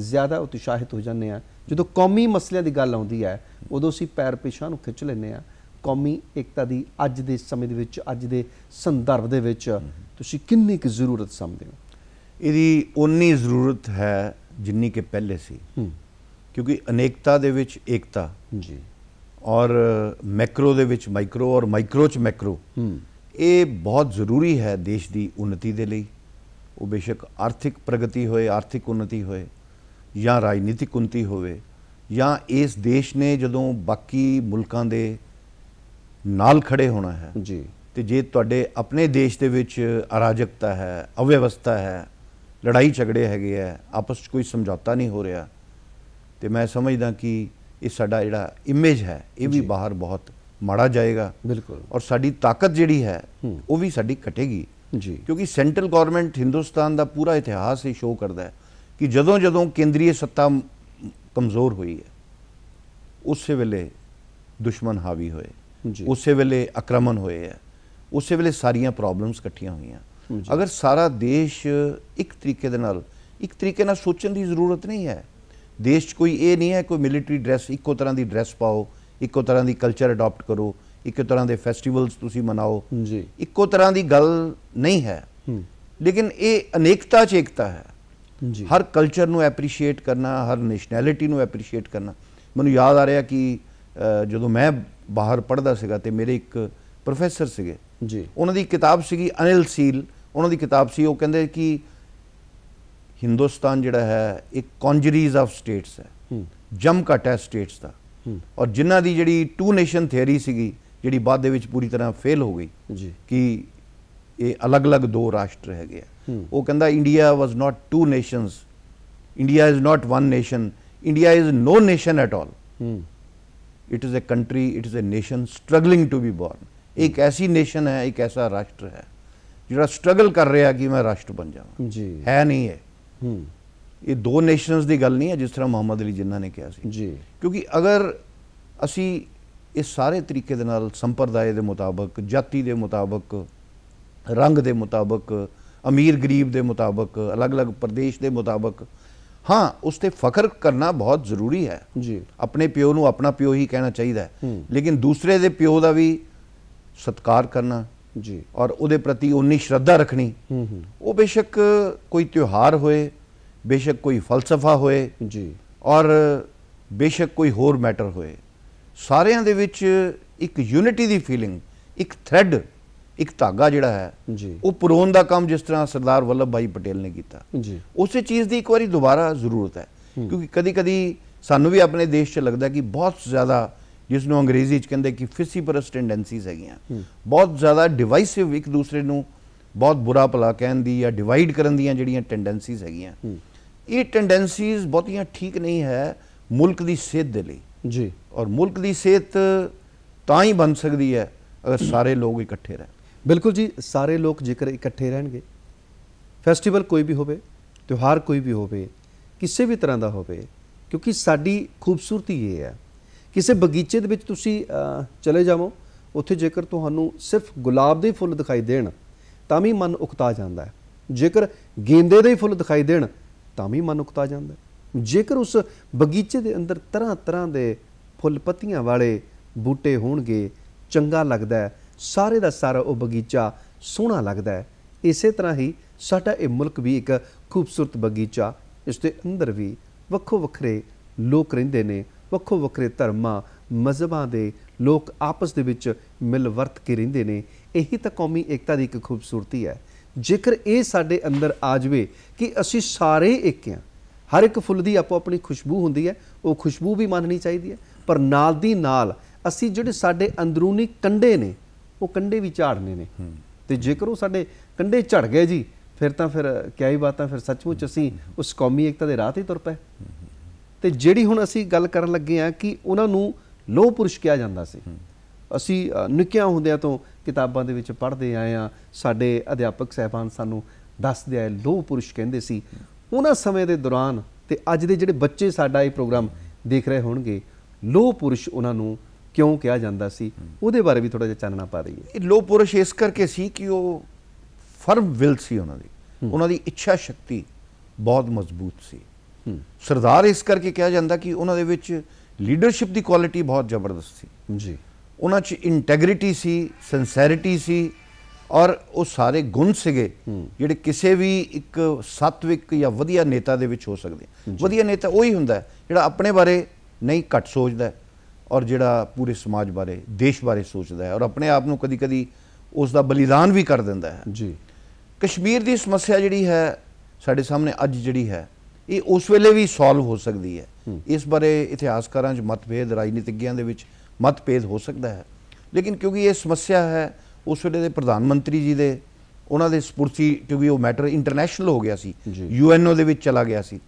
ਜ਼ਿਆਦਾ ਉਤਸ਼ਾਹਿਤ ਹੋ ਜਾਂਦੇ ਆ ਜਦੋਂ ਕੌਮੀ ਮਸਲਿਆਂ ਦੀ ਗੱਲ ਆਉਂਦੀ ਹੈ ਉਦੋਂ ਅਸੀਂ ਪੈਰ ਪਿਛਾਂ ਨੂੰ ਖਿੱਚ ਲੈਂਦੇ ਆ ਕੌਮੀ ਇਕਤਾ ਦੀ ਅੱਜ ਦੇ ਸਮੇਂ ਦੇ ਵਿੱਚ ਅੱਜ ਦੇ ਸੰਦਰਭ ਦੇ ਵਿੱਚ ਤੁਸੀਂ ਕਿੰਨੀ ਕੁ ਜ਼ਰੂਰਤ ਸਮਝਦੇ ਹੋ ਇਹਦੀ ਓਨੀ ਜ਼ਰੂਰਤ ਹੈ ਜਿੰਨੀ ਕਿ ਪਹਿਲੇ ਸੀ ਕਿਉਂਕਿ ਅਨੇਕਤਾ ਦੇ ਵਿੱਚ ਏਕਤਾ ਜੀ ਔਰ ਮੈਕਰੋ ਦੇ ਵਿੱਚ ਮਾਈਕਰੋ ਔਰ ਮਾਈਕਰੋ ਚ ਮੈਕਰੋ ਇਹ ਬਹੁਤ ਜ਼ਰੂਰੀ ਹੈ ਦੇਸ਼ ਦੀ ਉન્નਤੀ ਦੇ ਲਈ ਉਹ ਬੇਸ਼ੱਕ ਆਰਥਿਕ ਪ੍ਰਗਤੀ ਹੋਏ ਆਰਥਿਕ ਉન્નਤੀ ਹੋਏ ਜਾਂ ਰਾਜਨੀਤਿਕ ਉન્નਤੀ ਹੋਵੇ ਜਾਂ ਇਸ ਦੇਸ਼ ਨੇ ਜਦੋਂ ਬਾਕੀ ਮੁਲਕਾਂ ਦੇ ਨਾਲ ਖੜੇ ਹੋਣਾ ਹੈ ਜੀ ਤੇ ਜੇ ਤੁਹਾਡੇ ਆਪਣੇ ਦੇਸ਼ ਦੇ ਵਿੱਚ ਅਰਾਜਕਤਾ ਹੈ ਅਵਿਵਸਥਾ ਹੈ ਲੜਾਈ ਝਗੜੇ ਹੈਗੇ ਆ ਆਪਸ ਵਿੱਚ ਕੋਈ ਸਮਝੌਤਾ ਨਹੀਂ ਹੋ ਰਿਹਾ ਤੇ ਮੈਂ ਸਮਝਦਾ ਕਿ ਇਹ ਸਾਡਾ ਜਿਹੜਾ ਇਮੇਜ ਹੈ ਇਹ ਵੀ ਬਾਹਰ ਬਹੁਤ ਮਾੜਾ ਜਾਏਗਾ ਬਿਲਕੁਲ ਔਰ ਸਾਡੀ ਤਾਕਤ ਜਿਹੜੀ ਹੈ ਉਹ ਵੀ ਸਾਡੀ ਘਟੇਗੀ ਜੀ ਕਿਉਂਕਿ ਸੈਂਟਰਲ ਗਵਰਨਮੈਂਟ ਹਿੰਦੁਸਤਾਨ ਦਾ ਪੂਰਾ ਇਤਿਹਾਸ ਹੀ ਸ਼ੋਅ ਕਰਦਾ ਹੈ ਕਿ ਜਦੋਂ ਜਦੋਂ ਕੇਂਦਰੀ ਸੱਤਾ ਕਮਜ਼ੋਰ ਹੋਈ ਹੈ ਉਸੇ ਵੇਲੇ ਦੁਸ਼ਮਣ ਹਾਵੀ ਹੋਏ ਉਸੇ ਵੇਲੇ ਆਕਰਮਣ ਹੋਏ ਹੈ ਉਸੇ ਵੇਲੇ ਸਾਰੀਆਂ ਪ੍ਰੋਬਲਮਸ ਇਕੱਠੀਆਂ ਹੋਈਆਂ ਅਗਰ ਸਾਰਾ ਦੇਸ਼ ਇੱਕ ਤਰੀਕੇ ਦੇ ਨਾਲ ਇੱਕ ਤਰੀਕੇ ਨਾਲ ਸੋਚਣ ਦੀ ਜ਼ਰੂਰਤ ਨਹੀਂ ਹੈ ਦੇਸ਼ ਕੋਈ ਇਹ ਨਹੀਂ ਹੈ ਕੋਈ ਮਿਲਟਰੀ ਡਰੈਸ ਇੱਕੋ ਤਰ੍ਹਾਂ ਦੀ ਡਰੈਸ ਪਾਓ ਇੱਕੋ ਤਰ੍ਹਾਂ ਦੀ ਕਲਚਰ ਅਡਾਪਟ ਕਰੋ ਇੱਕ ਤਰ੍ਹਾਂ ਦੇ ਫੈਸਟੀਵਲਸ ਤੁਸੀਂ ਮਨਾਓ ਜੀ ਇੱਕੋ ਤਰ੍ਹਾਂ ਦੀ ਗੱਲ ਨਹੀਂ ਹੈ ਲੇਕਿਨ ਇਹ ਅਨੇਕਤਾ ਚ ਏਕਤਾ ਹੈ ਜੀ ਹਰ ਕਲਚਰ ਨੂੰ ਐਪਰੀਸ਼ੀਏਟ ਕਰਨਾ ਹਰ ਨੈਸ਼ਨੈਲਿਟੀ ਨੂੰ ਐਪਰੀਸ਼ੀਏਟ ਕਰਨਾ ਮੈਨੂੰ ਯਾਦ ਆ ਰਿਹਾ ਕਿ ਜਦੋਂ ਮੈਂ ਬਾਹਰ ਪੜਦਾ ਸੀਗਾ ਤੇ ਮੇਰੇ ਇੱਕ ਪ੍ਰੋਫੈਸਰ ਸੀਗੇ ਜੀ ਉਹਨਾਂ ਦੀ ਕਿਤਾਬ ਸੀਗੀ ਅਨਿਲ ਸੀਲ ਉਹਨਾਂ ਦੀ ਕਿਤਾਬ ਸੀ ਉਹ ਕਹਿੰਦੇ ਕਿ ਹਿੰਦੁਸਤਾਨ ਜਿਹੜਾ ਹੈ ਇੱਕ ਕੌਂਜਰੀਜ਼ ਆਫ ਸਟੇਟਸ ਹੈ ਜਮ ਕਟ ਹੈ ਸਟੇਟਸ ਦਾ ਔਰ ਜਿਨ੍ਹਾਂ ਦੀ ਜਿਹੜੀ ਟੂ ਨੇਸ਼ਨ ਥਿਉਰੀ ਸੀਗੀ ਜਿਹੜੀ ਬਾਅਦ ਦੇ ਵਿੱਚ ਪੂਰੀ ਤਰ੍ਹਾਂ ਫੇਲ ਹੋ ਗਈ ਜੀ ਕਿ ਇਹ ਅਲੱਗ-ਅਲੱਗ ਦੋ ਰਾਸ਼ਟਰ ਹੈ ਗਿਆ ਉਹ ਕਹਿੰਦਾ India was not two nations India is not one nation India is no nation at all it is a country it is a nation struggling to be born ਇੱਕ ਐਸੀ ਨੇਸ਼ਨ ਹੈ ਇੱਕ ਐਸਾ ਰਾਸ਼ਟਰ ਹੈ ਜਿਹੜਾ ਸਟਰਗਲ ਕਰ ਰਿਹਾ ਕਿ ਮੈਂ ਰਾਸ਼ਟਰ ਬਣ ਜਾਵਾਂ ਜੀ ਹੈ ਨਹੀਂ ਹੈ ਇਹ ਦੋ ਨੇਸ਼ਨਸ ਦੀ ਗੱਲ ਨਹੀਂ ਹੈ ਜਿਸ ਤਰ੍ਹਾਂ ਮੁਹੰਮਦ ਅਲੀ ਜਿੰਨਾ ਨੇ ਕਿਹਾ ਸੀ ਜੀ ਕਿਉਂਕਿ ਅਗਰ ਅਸੀਂ ਇਹ ਸਾਰੇ ਤਰੀਕੇ ਦੇ ਨਾਲ ਸੰਪਰਦਾਇ ਦੇ ਮੁਤਾਬਕ ਜਾਤੀ ਦੇ ਮੁਤਾਬਕ ਰੰਗ ਦੇ ਮੁਤਾਬਕ ਅਮੀਰ ਗਰੀਬ ਦੇ ਮੁਤਾਬਕ ਅਲੱਗ-ਅਲੱਗ ਪ੍ਰਦੇਸ਼ ਦੇ ਮੁਤਾਬਕ ਹਾਂ ਉਸ ਤੇ ਫਖਰ ਕਰਨਾ ਬਹੁਤ ਜ਼ਰੂਰੀ ਹੈ ਜੀ ਆਪਣੇ ਪਿਓ ਨੂੰ ਆਪਣਾ ਪਿਓ ਹੀ ਕਹਿਣਾ ਚਾਹੀਦਾ ਹੈ ਲੇਕਿਨ ਦੂਸਰੇ ਦੇ ਪਿਓ ਦਾ ਵੀ ਸਤਕਾਰ ਕਰਨਾ ਜੀ ਔਰ ਉਹਦੇ ਪ੍ਰਤੀ ਉਨੀ ਸ਼ਰਧਾ ਰੱਖਣੀ ਉਹ ਬੇਸ਼ੱਕ ਕੋਈ ਤਿਉਹਾਰ ਹੋਏ ਬੇਸ਼ੱਕ ਕੋਈ ਫਲਸਫਾ ਹੋਏ ਜੀ ਔਰ ਬੇਸ਼ੱਕ ਕੋਈ ਹੋਰ ਮੈਟਰ ਹੋਏ ਸਾਰਿਆਂ ਦੇ ਵਿੱਚ ਇੱਕ ਯੂਨਿਟੀ ਦੀ ਫੀਲਿੰਗ ਇੱਕ ਥ੍ਰੈਡ ਇੱਕ ਧਾਗਾ ਜਿਹੜਾ ਹੈ ਉਹ ਪਰੋਣ ਦਾ ਕੰਮ ਜਿਸ ਤਰ੍ਹਾਂ ਸਰਦਾਰ ਵੱਲਭ ਭਾਈ ਪਟੇਲ ਨੇ ਕੀਤਾ ਉਸੇ ਚੀਜ਼ ਦੀ ਇੱਕ ਵਾਰੀ ਦੁਬਾਰਾ ਜ਼ਰੂਰਤ ਹੈ ਕਿਉਂਕਿ ਕਦੀ-ਕਦੀ ਸਾਨੂੰ ਵੀ ਆਪਣੇ ਦੇਸ਼ 'ਚ ਲੱਗਦਾ ਕਿ ਬਹੁਤ ਜ਼ਿਆਦਾ ਜਿਸ ਨੂੰ ਅੰਗਰੇਜ਼ੀ 'ਚ ਕਹਿੰਦੇ ਕਿ ਪਰਸ ਟੈਂਡੈਂਸੀਜ਼ ਹੈਗੀਆਂ ਬਹੁਤ ਜ਼ਿਆਦਾ ਡਿਵਾਈਸਿਵ ਇੱਕ ਦੂਸਰੇ ਨੂੰ ਬਹੁਤ ਬੁਰਾ ਭਲਾ ਕਹਿਣ ਦੀ ਜਾਂ ਡਿਵਾਈਡ ਕਰਨ ਦੀਆਂ ਜਿਹੜੀਆਂ ਟੈਂਡੈਂਸੀਜ਼ ਹੈਗੀਆਂ ਇਹ ਟੈਂਡੈਂਸੀਜ਼ ਬਹੁਤੀਆਂ ਠੀਕ ਨਹੀਂ ਹੈ ਮੁਲਕ ਦੀ ਸਿਹਤ ਦੇ ਲਈ ਜੀ ਔਰ ਮੁਲਕ ਦੀ ਸਿਹਤ ਤਾਂ ਹੀ ਬਣ ਸਕਦੀ ਹੈ ਅਗਰ ਸਾਰੇ ਲੋਕ ਇਕੱਠੇ ਰਹਿਣ ਬਿਲਕੁਲ ਜੀ ਸਾਰੇ ਲੋਕ ਜੇਕਰ ਇਕੱਠੇ ਰਹਿਣਗੇ ਫੈਸਟੀਵਲ ਕੋਈ ਵੀ ਹੋਵੇ ਤਿਉਹਾਰ ਕੋਈ ਵੀ ਹੋਵੇ ਕਿਸੇ ਵੀ ਤਰ੍ਹਾਂ ਦਾ ਹੋਵੇ ਕਿਉਂਕਿ ਸਾਡੀ ਖੂਬਸੂਰਤੀ ਇਹ ਹੈ ਕਿਸੇ ਬਗੀਚੇ ਦੇ ਵਿੱਚ ਤੁਸੀਂ ਚਲੇ ਜਾਵੋ ਉੱਥੇ ਜੇਕਰ ਤੁਹਾਨੂੰ ਸਿਰਫ ਗੁਲਾਬ ਦੇ ਫੁੱਲ ਦਿਖਾਈ ਦੇਣ ਤਾਂ ਵੀ ਮਨ ਉਕਤਾ ਜਾਂਦਾ ਹੈ ਜੇਕਰ ਗੇਂਦੇ ਦੇ ਫੁੱਲ ਦਿਖਾਈ ਦੇਣ ਤਾਂ ਵੀ ਮਨ ਉਕਤਾ ਜਾਂਦਾ ਹੈ ਜੇਕਰ ਉਸ ਬਗੀਚੇ ਦੇ ਅੰਦਰ ਤਰ੍ਹਾਂ ਤਰ੍ਹਾਂ ਦੇ ਫੁੱਲ ਪੱਤੀਆਂ ਵਾਲੇ ਬੂਟੇ ਹੋਣਗੇ ਚੰਗਾ ਲੱਗਦਾ ਹੈ ਸਾਰੇ ਦਾ ਸਾਰਾ ਉਹ ਬਗੀਚਾ ਸੋਹਣਾ ਲੱਗਦਾ ਹੈ ਇਸੇ ਤਰ੍ਹਾਂ ਹੀ ਸਾਡਾ ਇਹ ਮੁਲਕ ਵੀ ਇੱਕ ਖੂਬਸੂਰਤ ਬਗੀਚਾ ਇਸ ਦੇ ਅੰਦਰ ਵੀ ਵੱਖੋ ਵੱਖਰੇ ਲੋਕ ਰਹਿੰਦੇ ਨੇ ਵੱਖੋ ਵੱਖਰੇ ਧਰਮਾਂ ਮਜ਼ਬਾਂ ਦੇ ਲੋਕ ਆਪਸ ਦੇ ਵਿੱਚ ਮਿਲ ਵਰਤ ਕੇ ਰਹਿੰਦੇ ਨੇ ਇਹੀ ਤਾਂ ਕੌਮੀ ਏਕਤਾ ਦੀ ਇੱਕ ਖੂਬਸੂਰਤੀ ਹੈ ਜੇਕਰ ਇਹ ਸਾਡੇ ਅੰਦਰ ਆ ਜਵੇ ਕਿ ਅਸੀਂ ਸਾਰੇ ਇੱਕ ਹਾਂ ਹਰ ਇੱਕ ਫੁੱਲ ਦੀ ਆਪੋ ਆਪਣੀ ਖੁਸ਼ਬੂ ਹੁੰਦੀ ਹੈ ਉਹ ਖੁਸ਼ਬੂ ਵੀ ਮੰਨਣੀ ਚਾਹੀਦੀ ਹੈ ਪਰ ਨਾਲ ਦੀ ਨਾਲ ਅਸੀਂ ਜਿਹੜੇ ਸਾਡੇ ਅੰਦਰੂਨੀ ਕੰਡੇ ਨੇ ਉਹ ਕੰਡੇ ਵੀ ਝਾੜਨੇ ਨੇ ਤੇ ਜੇਕਰ ਉਹ ਸਾਡੇ ਕੰਡੇ ਝੜ ਗਏ ਜੀ ਫਿਰ ਤਾਂ ਫਿਰ ਕਿਆ ਹੀ ਬਾਤਾਂ ਫਿਰ ਸੱਚਮੁੱਚ ਅਸੀਂ ਉਸ ਕੌਮੀ ਇਕਤਾ ਦੇ ਰਾਹ ਤੇ ਤੁਰ ਪਏ ਤੇ ਜਿਹੜੀ ਹੁਣ ਅਸੀਂ ਗੱਲ ਕਰਨ ਲੱਗੇ ਆ ਕਿ ਉਹਨਾਂ ਨੂੰ ਲੋਹ ਪੁਰਸ਼ ਕਿਹਾ ਜਾਂਦਾ ਸੀ ਅਸੀਂ ਨਿੱਕਿਆਂ ਹੁੰਦਿਆਂ ਤੋਂ ਕਿਤਾਬਾਂ ਦੇ ਵਿੱਚ ਪੜ੍ਹਦੇ ਆਏ ਆ ਸਾਡੇ ਅਧਿਆਪਕ ਸਹਿਬਾਨ ਸਾਨੂੰ ਦੱਸਦੇ ਆਏ ਲੋਹ ਪੁਰਸ਼ ਕਹਿੰਦੇ ਸੀ ਉਹਨਾਂ ਸਮੇਂ ਦੇ ਦੌਰਾਨ ਤੇ ਅੱਜ ਦੇ ਜਿਹੜੇ ਬੱਚੇ ਸਾਡਾ ਇਹ ਪ੍ਰੋਗਰਾਮ ਦੇਖ ਰਹੇ ਹੋਣਗੇ ਲੋਹ ਪੁਰਸ਼ ਉਹਨਾਂ ਨੂੰ ਕਿਉਂ ਕਿਹਾ ਜਾਂਦਾ ਸੀ ਉਹਦੇ ਬਾਰੇ ਵੀ ਥੋੜਾ ਜਿਹਾ ਚਾਨਣਾ ਪਾ ਦਈਏ ਇਹ ਲੋਹ ਪੁਰਸ਼ ਇਸ ਕਰਕੇ ਸੀ ਕਿ ਉਹ ਫਰਮ ਵਿਲ ਸੀ ਉਹਨਾਂ ਦੀ ਉਹਨਾਂ ਦੀ ਇੱਛਾ ਸ਼ਕਤੀ ਬਹੁਤ ਮਜ਼ਬੂਤ ਸੀ ਸਰਦਾਰ ਇਸ ਕਰਕੇ ਕਿਹਾ ਜਾਂਦਾ ਕਿ ਉਹਨਾਂ ਦੇ ਵਿੱਚ ਲੀਡਰਸ਼ਿਪ ਦੀ ਕੁਆਲਿਟੀ ਬਹੁਤ ਜ਼ਬਰਦਸਤ ਸੀ ਜੀ ਉਹਨਾਂ 'ਚ ਇੰਟੈਗ੍ਰਿਟੀ ਸੀ ਸਿਨਸੈਰਿਟੀ ਸੀ ਔਰ ਉਹ ਸਾਰੇ ਗੁਣ ਸੀਗੇ ਜਿਹੜੇ ਕਿਸੇ ਵੀ ਇੱਕ ਸਤਵਿਕ ਜਾਂ ਵਧੀਆ ਨੇਤਾ ਦੇ ਵਿੱਚ ਹੋ ਸਕਦੇ ਵਧੀਆ ਨੇਤਾ ਉਹੀ ਹੁੰਦਾ ਜਿਹੜਾ ਆਪਣੇ ਬਾਰੇ ਨਹੀਂ ਘੱਟ ਸੋਚਦਾ ਔਰ ਜਿਹੜਾ ਪੂਰੇ ਸਮਾਜ ਬਾਰੇ ਦੇਸ਼ ਬਾਰੇ ਸੋਚਦਾ ਹੈ ਔਰ ਆਪਣੇ ਆਪ ਨੂੰ ਕਦੀ-ਕਦੀ ਉਸ ਦਾ ਬਲੀਦਾਨ ਵੀ ਕਰ ਦਿੰਦਾ ਹੈ ਜੀ ਕਸ਼ਮੀਰ ਦੀ ਸਮੱਸਿਆ ਜਿਹੜੀ ਹੈ ਸਾਡੇ ਸਾਹਮਣੇ ਅੱਜ ਜਿਹੜੀ ਹੈ ਇਹ ਉਸ ਵੇਲੇ ਵੀ ਸੋਲਵ ਹੋ ਸਕਦੀ ਹੈ ਇਸ ਬਾਰੇ ਇਤਿਹਾਸਕਾਰਾਂ 'ਚ ਮਤਭੇਦ ਰਾਜਨੀਤਿਕਿਆਂ ਦੇ ਵਿੱਚ ਮਤਭੇਦ ਹੋ ਸਕਦਾ ਹੈ ਲੇਕਿਨ ਕਿਉਂਕਿ ਇਹ ਸਮੱਸਿਆ ਹੈ ਉਸ ਵੇਲੇ ਦੇ ਪ੍ਰਧਾਨ ਮੰਤਰੀ ਜੀ ਦੇ ਉਹਨਾਂ ਦੇ ਸਪੁਰਸੀ ਕਿਉਂਕਿ ਉਹ ਮੈਟਰ ਇੰਟਰਨੈਸ਼ਨਲ ਹੋ ਗਿਆ ਸੀ ਯੂਐਨਓ ਦੇ ਵਿੱਚ ਚਲਾ ਗਿਆ ਸੀ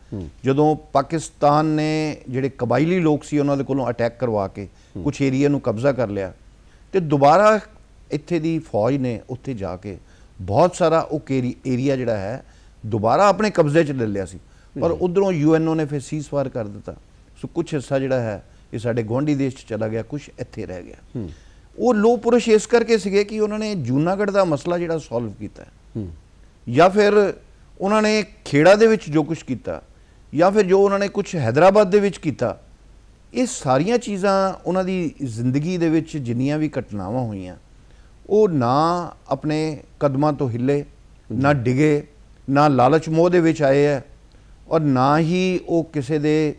ਜਦੋਂ ਪਾਕਿਸਤਾਨ ਨੇ ਜਿਹੜੇ ਕਬਾਇਲੀ ਲੋਕ ਸੀ ਉਹਨਾਂ ਦੇ ਕੋਲੋਂ ਅਟੈਕ ਕਰਵਾ ਕੇ ਕੁਝ ਏਰੀਆ ਨੂੰ ਕਬਜ਼ਾ ਕਰ ਲਿਆ ਤੇ ਦੁਬਾਰਾ ਇੱਥੇ ਦੀ ਫੌਜ ਨੇ ਉੱਥੇ ਜਾ ਕੇ ਬਹੁਤ ਸਾਰਾ ਉਹ ਏਰੀਆ ਜਿਹੜਾ ਹੈ ਦੁਬਾਰਾ ਆਪਣੇ ਕਬਜ਼ੇ 'ਚ ਲੈ ਲਿਆ ਸੀ ਪਰ ਉਧਰੋਂ ਯੂਐਨਓ ਨੇ ਫਿਰ ਸੀਜ਼ਫਾਇਰ ਕਰ ਦਿੱਤਾ ਸੋ ਕੁਝ ਹਿੱਸਾ ਜਿਹੜਾ ਹੈ ਇਹ ਸਾਡੇ ਗਵਾਂਢੀ ਦੇਸ਼ 'ਚ ਚਲਾ ਗਿਆ ਕੁਝ ਇੱਥੇ ਰਹਿ ਗਿਆ ਉਹ ਲੋ ਪੁਰਸ਼ ਇਸ ਕਰਕੇ ਸੀਗੇ ਕਿ ਉਹਨਾਂ ਨੇ ਜੂਨਾਗੜ੍ਹ ਦਾ ਮਸਲਾ ਜਿਹੜਾ ਸੋਲਵ ਕੀਤਾ ਜਾਂ ਫਿਰ ਉਹਨਾਂ ਨੇ ਖੇੜਾ ਦੇ ਵਿੱਚ ਜੋ ਕੁਝ ਕੀਤਾ ਜਾਂ ਫਿਰ ਜੋ ਉਹਨਾਂ ਨੇ ਕੁਝ ਹైదరాబాద్ ਦੇ ਵਿੱਚ ਕੀਤਾ ਇਹ ਸਾਰੀਆਂ ਚੀਜ਼ਾਂ ਉਹਨਾਂ ਦੀ ਜ਼ਿੰਦਗੀ ਦੇ ਵਿੱਚ ਜਿੰਨੀਆਂ ਵੀ ਘਟਨਾਵਾਂ ਹੋਈਆਂ ਉਹ ਨਾ ਆਪਣੇ ਕਦਮਾਂ ਤੋਂ ਹਿੱਲੇ ਨਾ ਡਿਗੇ ਨਾ ਲਾਲਚ ਮੋਹ ਦੇ ਵਿੱਚ ਆਏ ਹੈ ਔਰ ਨਾ ਹੀ ਉਹ ਕਿਸੇ ਦੇ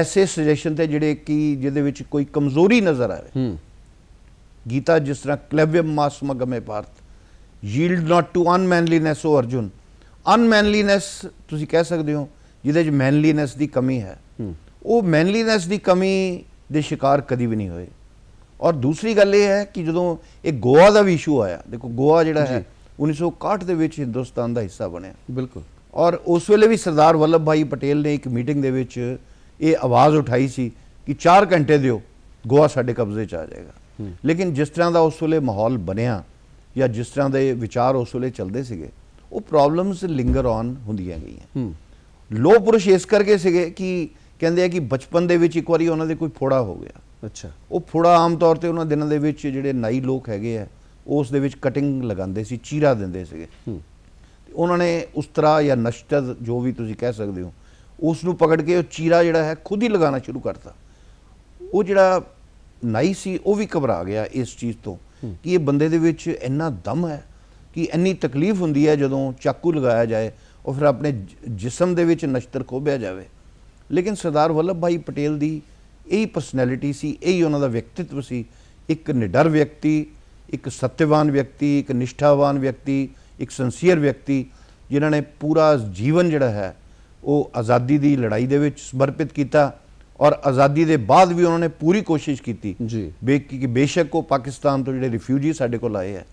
ਐਸੇ ਸੁਜੈਸ਼ਨ ਤੇ ਜਿਹੜੇ ਕਿ ਜਿਹਦੇ ਵਿੱਚ ਕੋਈ ਕਮਜ਼ੋਰੀ ਨਜ਼ਰ ਆਵੇ ਹੂੰ ਗੀਤਾ ਜਿਸ ਤਰ੍ਹਾਂ ਕਲੇਵਯਮ ਮਾਸਮਗਮੇ Partha yield not to unmanliness O Arjun unmanliness ਤੁਸੀਂ ਕਹਿ ਸਕਦੇ ਹੋ ਜਿਹਦੇ ਵਿੱਚ ਮੈਨਲੀਨੈਸ ਦੀ ਕਮੀ ਹੈ ਉਹ ਮੈਨਲੀਨੈਸ ਦੀ ਕਮੀ ਦੇ ਸ਼ਿਕਾਰ ਕਦੀ ਵੀ ਨਹੀਂ ਹੋਏ ਔਰ ਦੂਸਰੀ ਗੱਲ ਇਹ ਹੈ ਕਿ ਜਦੋਂ ਇਹ ਗੋਆ ਦਾ ਵੀ ਇਸ਼ੂ ਆਇਆ ਦੇਖੋ ਗੋਆ ਜਿਹੜਾ ਹੈ 1961 ਦੇ ਵਿੱਚ ਹਿੰਦੁਸਤਾਨ ਦਾ ਹਿੱਸਾ ਬਣਿਆ ਬਿਲਕੁਲ ਔਰ ਉਸ ਵੇਲੇ ਵੀ ਸਰਦਾਰ ਵੱਲਭ ਭਾਈ ਪਟੇਲ ਨੇ ਇੱਕ ਮੀਟਿੰਗ ਦੇ ਵਿੱਚ ਇਹ ਆਵਾਜ਼ ਉਠਾਈ ਸੀ ਕਿ 4 ਘੰਟੇ ਦਿਓ ਗੋਆ ਸਾਡੇ ਕਬਜ਼ੇ 'ਚ ਆ ਜਾਏਗਾ ਲੇਕਿਨ ਜਿਸ ਤਰ੍ਹਾਂ ਦਾ ਉਸ ਵੇਲੇ ਮਾਹੌਲ ਬਣਿਆ ਜਾਂ ਜਿਸ ਤਰ੍ਹਾਂ ਦੇ ਵਿਚਾਰ ਉਸ ਵੇਲੇ ਚੱਲਦੇ ਸੀਗੇ ਉਹ ਪ੍ਰੋਬਲਮਸ ਲਿੰਗਰ ਔਨ ਹੁੰਦੀਆਂ ਗਈਆਂ ਲੋ ਪੁਰਸ਼ ਇਸ ਕਰਕੇ ਸੀਗੇ ਕਿ ਕਹਿੰਦੇ ਆ ਕਿ ਬਚਪਨ ਦੇ ਵਿੱਚ ਇੱਕ ਵਾਰੀ ਉਹਨਾਂ ਦੇ ਕੋਈ ਫੋੜਾ ਹੋ ਗਿਆ ਅੱਛਾ ਉਹ ਫੋੜਾ ਆਮ ਤੌਰ ਤੇ ਉਹਨਾਂ ਦਿਨਾਂ ਦੇ ਵਿੱਚ ਜਿਹੜੇ ਨਾਈ ਲੋਕ ਹੈਗੇ ਆ ਉਸ ਦੇ ਵਿੱਚ ਕਟਿੰਗ ਲਗਾਉਂਦੇ ਸੀ ਚੀਰਾ ਦਿੰਦੇ ਸੀਗੇ ਉਹਨਾਂ ਨੇ ਉਸਤਰਾ ਜਾਂ ਨਸ਼ਤਰ ਜੋ ਵੀ ਤੁਸੀਂ ਕਹਿ ਸਕਦੇ ਹੋ ਉਸ ਨੂੰ ਪਕੜ ਕੇ ਉਹ ਚੀਰਾ ਜਿਹੜਾ ਹੈ ਖੁਦ ਹੀ ਲਗਾਉਣਾ ਸ਼ੁਰੂ ਕਰਤਾ ਉਹ ਜਿਹੜਾ ਨਾਈ ਸੀ ਉਹ ਵੀ ਘਬਰਾ ਗਿਆ ਇਸ ਚੀਜ਼ ਤੋਂ ਕਿ ਇਹ ਬੰਦੇ ਦੇ ਵਿੱਚ ਇੰਨਾ ਦਮ ਹੈ ਕਿ ਇੰਨੀ ਤਕਲੀਫ ਹੁੰਦੀ ਹੈ ਜਦੋਂ ਚਾਕੂ ਲਗਾਇਆ ਜਾਏ ਉਹ ਫਿਰ ਆਪਣੇ ਜਿਸਮ ਦੇ ਵਿੱਚ ਨਸ਼ਤਰ ਖੋਬਿਆ ਜਾਵੇ ਲੇਕਿਨ ਸਰਦਾਰ ਵੱਲਭ ਭਾਈ ਪਟੇਲ ਦੀ ਇਹੀ ਪਰਸਨੈਲਿਟੀ ਸੀ ਇਹੀ ਉਹਨਾਂ ਦਾ ਵਿਅਕਤੀਤਵ ਸੀ ਇੱਕ ਨਿਡਰ ਵਿਅਕਤੀ ਇੱਕ ਸਤਿਵਾਨ ਵਿਅਕਤੀ ਇੱਕ ਨਿਸ਼ਠਾਵਾਨ ਵਿਅਕਤੀ ਇੱਕ ਸੰਸੀਅਰ ਵਿਅਕਤੀ ਜਿਨ੍ਹਾਂ ਨੇ ਪੂਰਾ ਜੀਵਨ ਜਿਹੜਾ ਹੈ ਉਹ ਆਜ਼ਾਦੀ ਦੀ ਲੜਾਈ ਦੇ ਵਿੱਚ ਸਮਰਪਿਤ ਕੀਤਾ ਔਰ ਆਜ਼ਾਦੀ ਦੇ ਬਾਅਦ ਵੀ ਉਹਨਾਂ ਨੇ ਪੂਰੀ ਕੋਸ਼ਿਸ਼ ਕੀਤੀ ਜੀ ਕਿ ਬੇਸ਼ੱਕ ਉਹ ਪਾਕਿਸਤਾਨ ਤੋਂ ਜਿਹੜੇ ਰਿਫਿਊਜੀ ਸਾਡੇ ਕੋਲ ਆਏ ਹੈ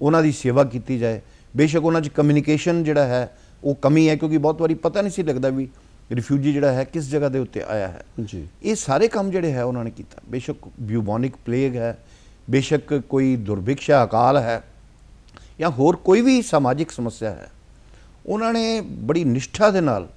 ਉਹਨਾਂ ਦੀ ਸੇਵਾ ਕੀਤੀ ਜਾਏ ਬੇਸ਼ੱਕ ਉਹਨਾਂ 'ਚ ਕਮਿਊਨੀਕੇਸ਼ਨ ਜਿਹੜਾ ਹੈ ਉਹ ਕਮੀ ਹੈ ਕਿਉਂਕਿ ਬਹੁਤ ਵਾਰੀ ਪਤਾ ਨਹੀਂ ਸੀ ਲੱਗਦਾ ਵੀ ਰਿਫਿਊਜੀ ਜਿਹੜਾ ਹੈ ਕਿਸ ਜਗ੍ਹਾ ਦੇ ਉੱਤੇ ਆਇਆ ਹੈ ਜੀ ਇਹ ਸਾਰੇ ਕੰਮ ਜਿਹੜੇ ਹੈ ਉਹਨਾਂ ਨੇ ਕੀਤਾ ਬੇਸ਼ੱਕ ਬਿਊਬੋਨਿਕ ਪਲੇਗ ਹੈ ਬੇਸ਼ੱਕ ਕੋਈ ਦੁਰਭਿਕਸ਼ਾ ਅਕਾਲ ਹੈ ਜਾਂ ਹੋਰ ਕੋਈ ਵੀ ਸਮਾਜਿਕ ਸਮੱਸਿਆ ਹੈ ਉਹਨਾਂ ਨੇ ਬੜੀ ਨਿਸ਼ਠਾ ਦੇ ਨਾਲ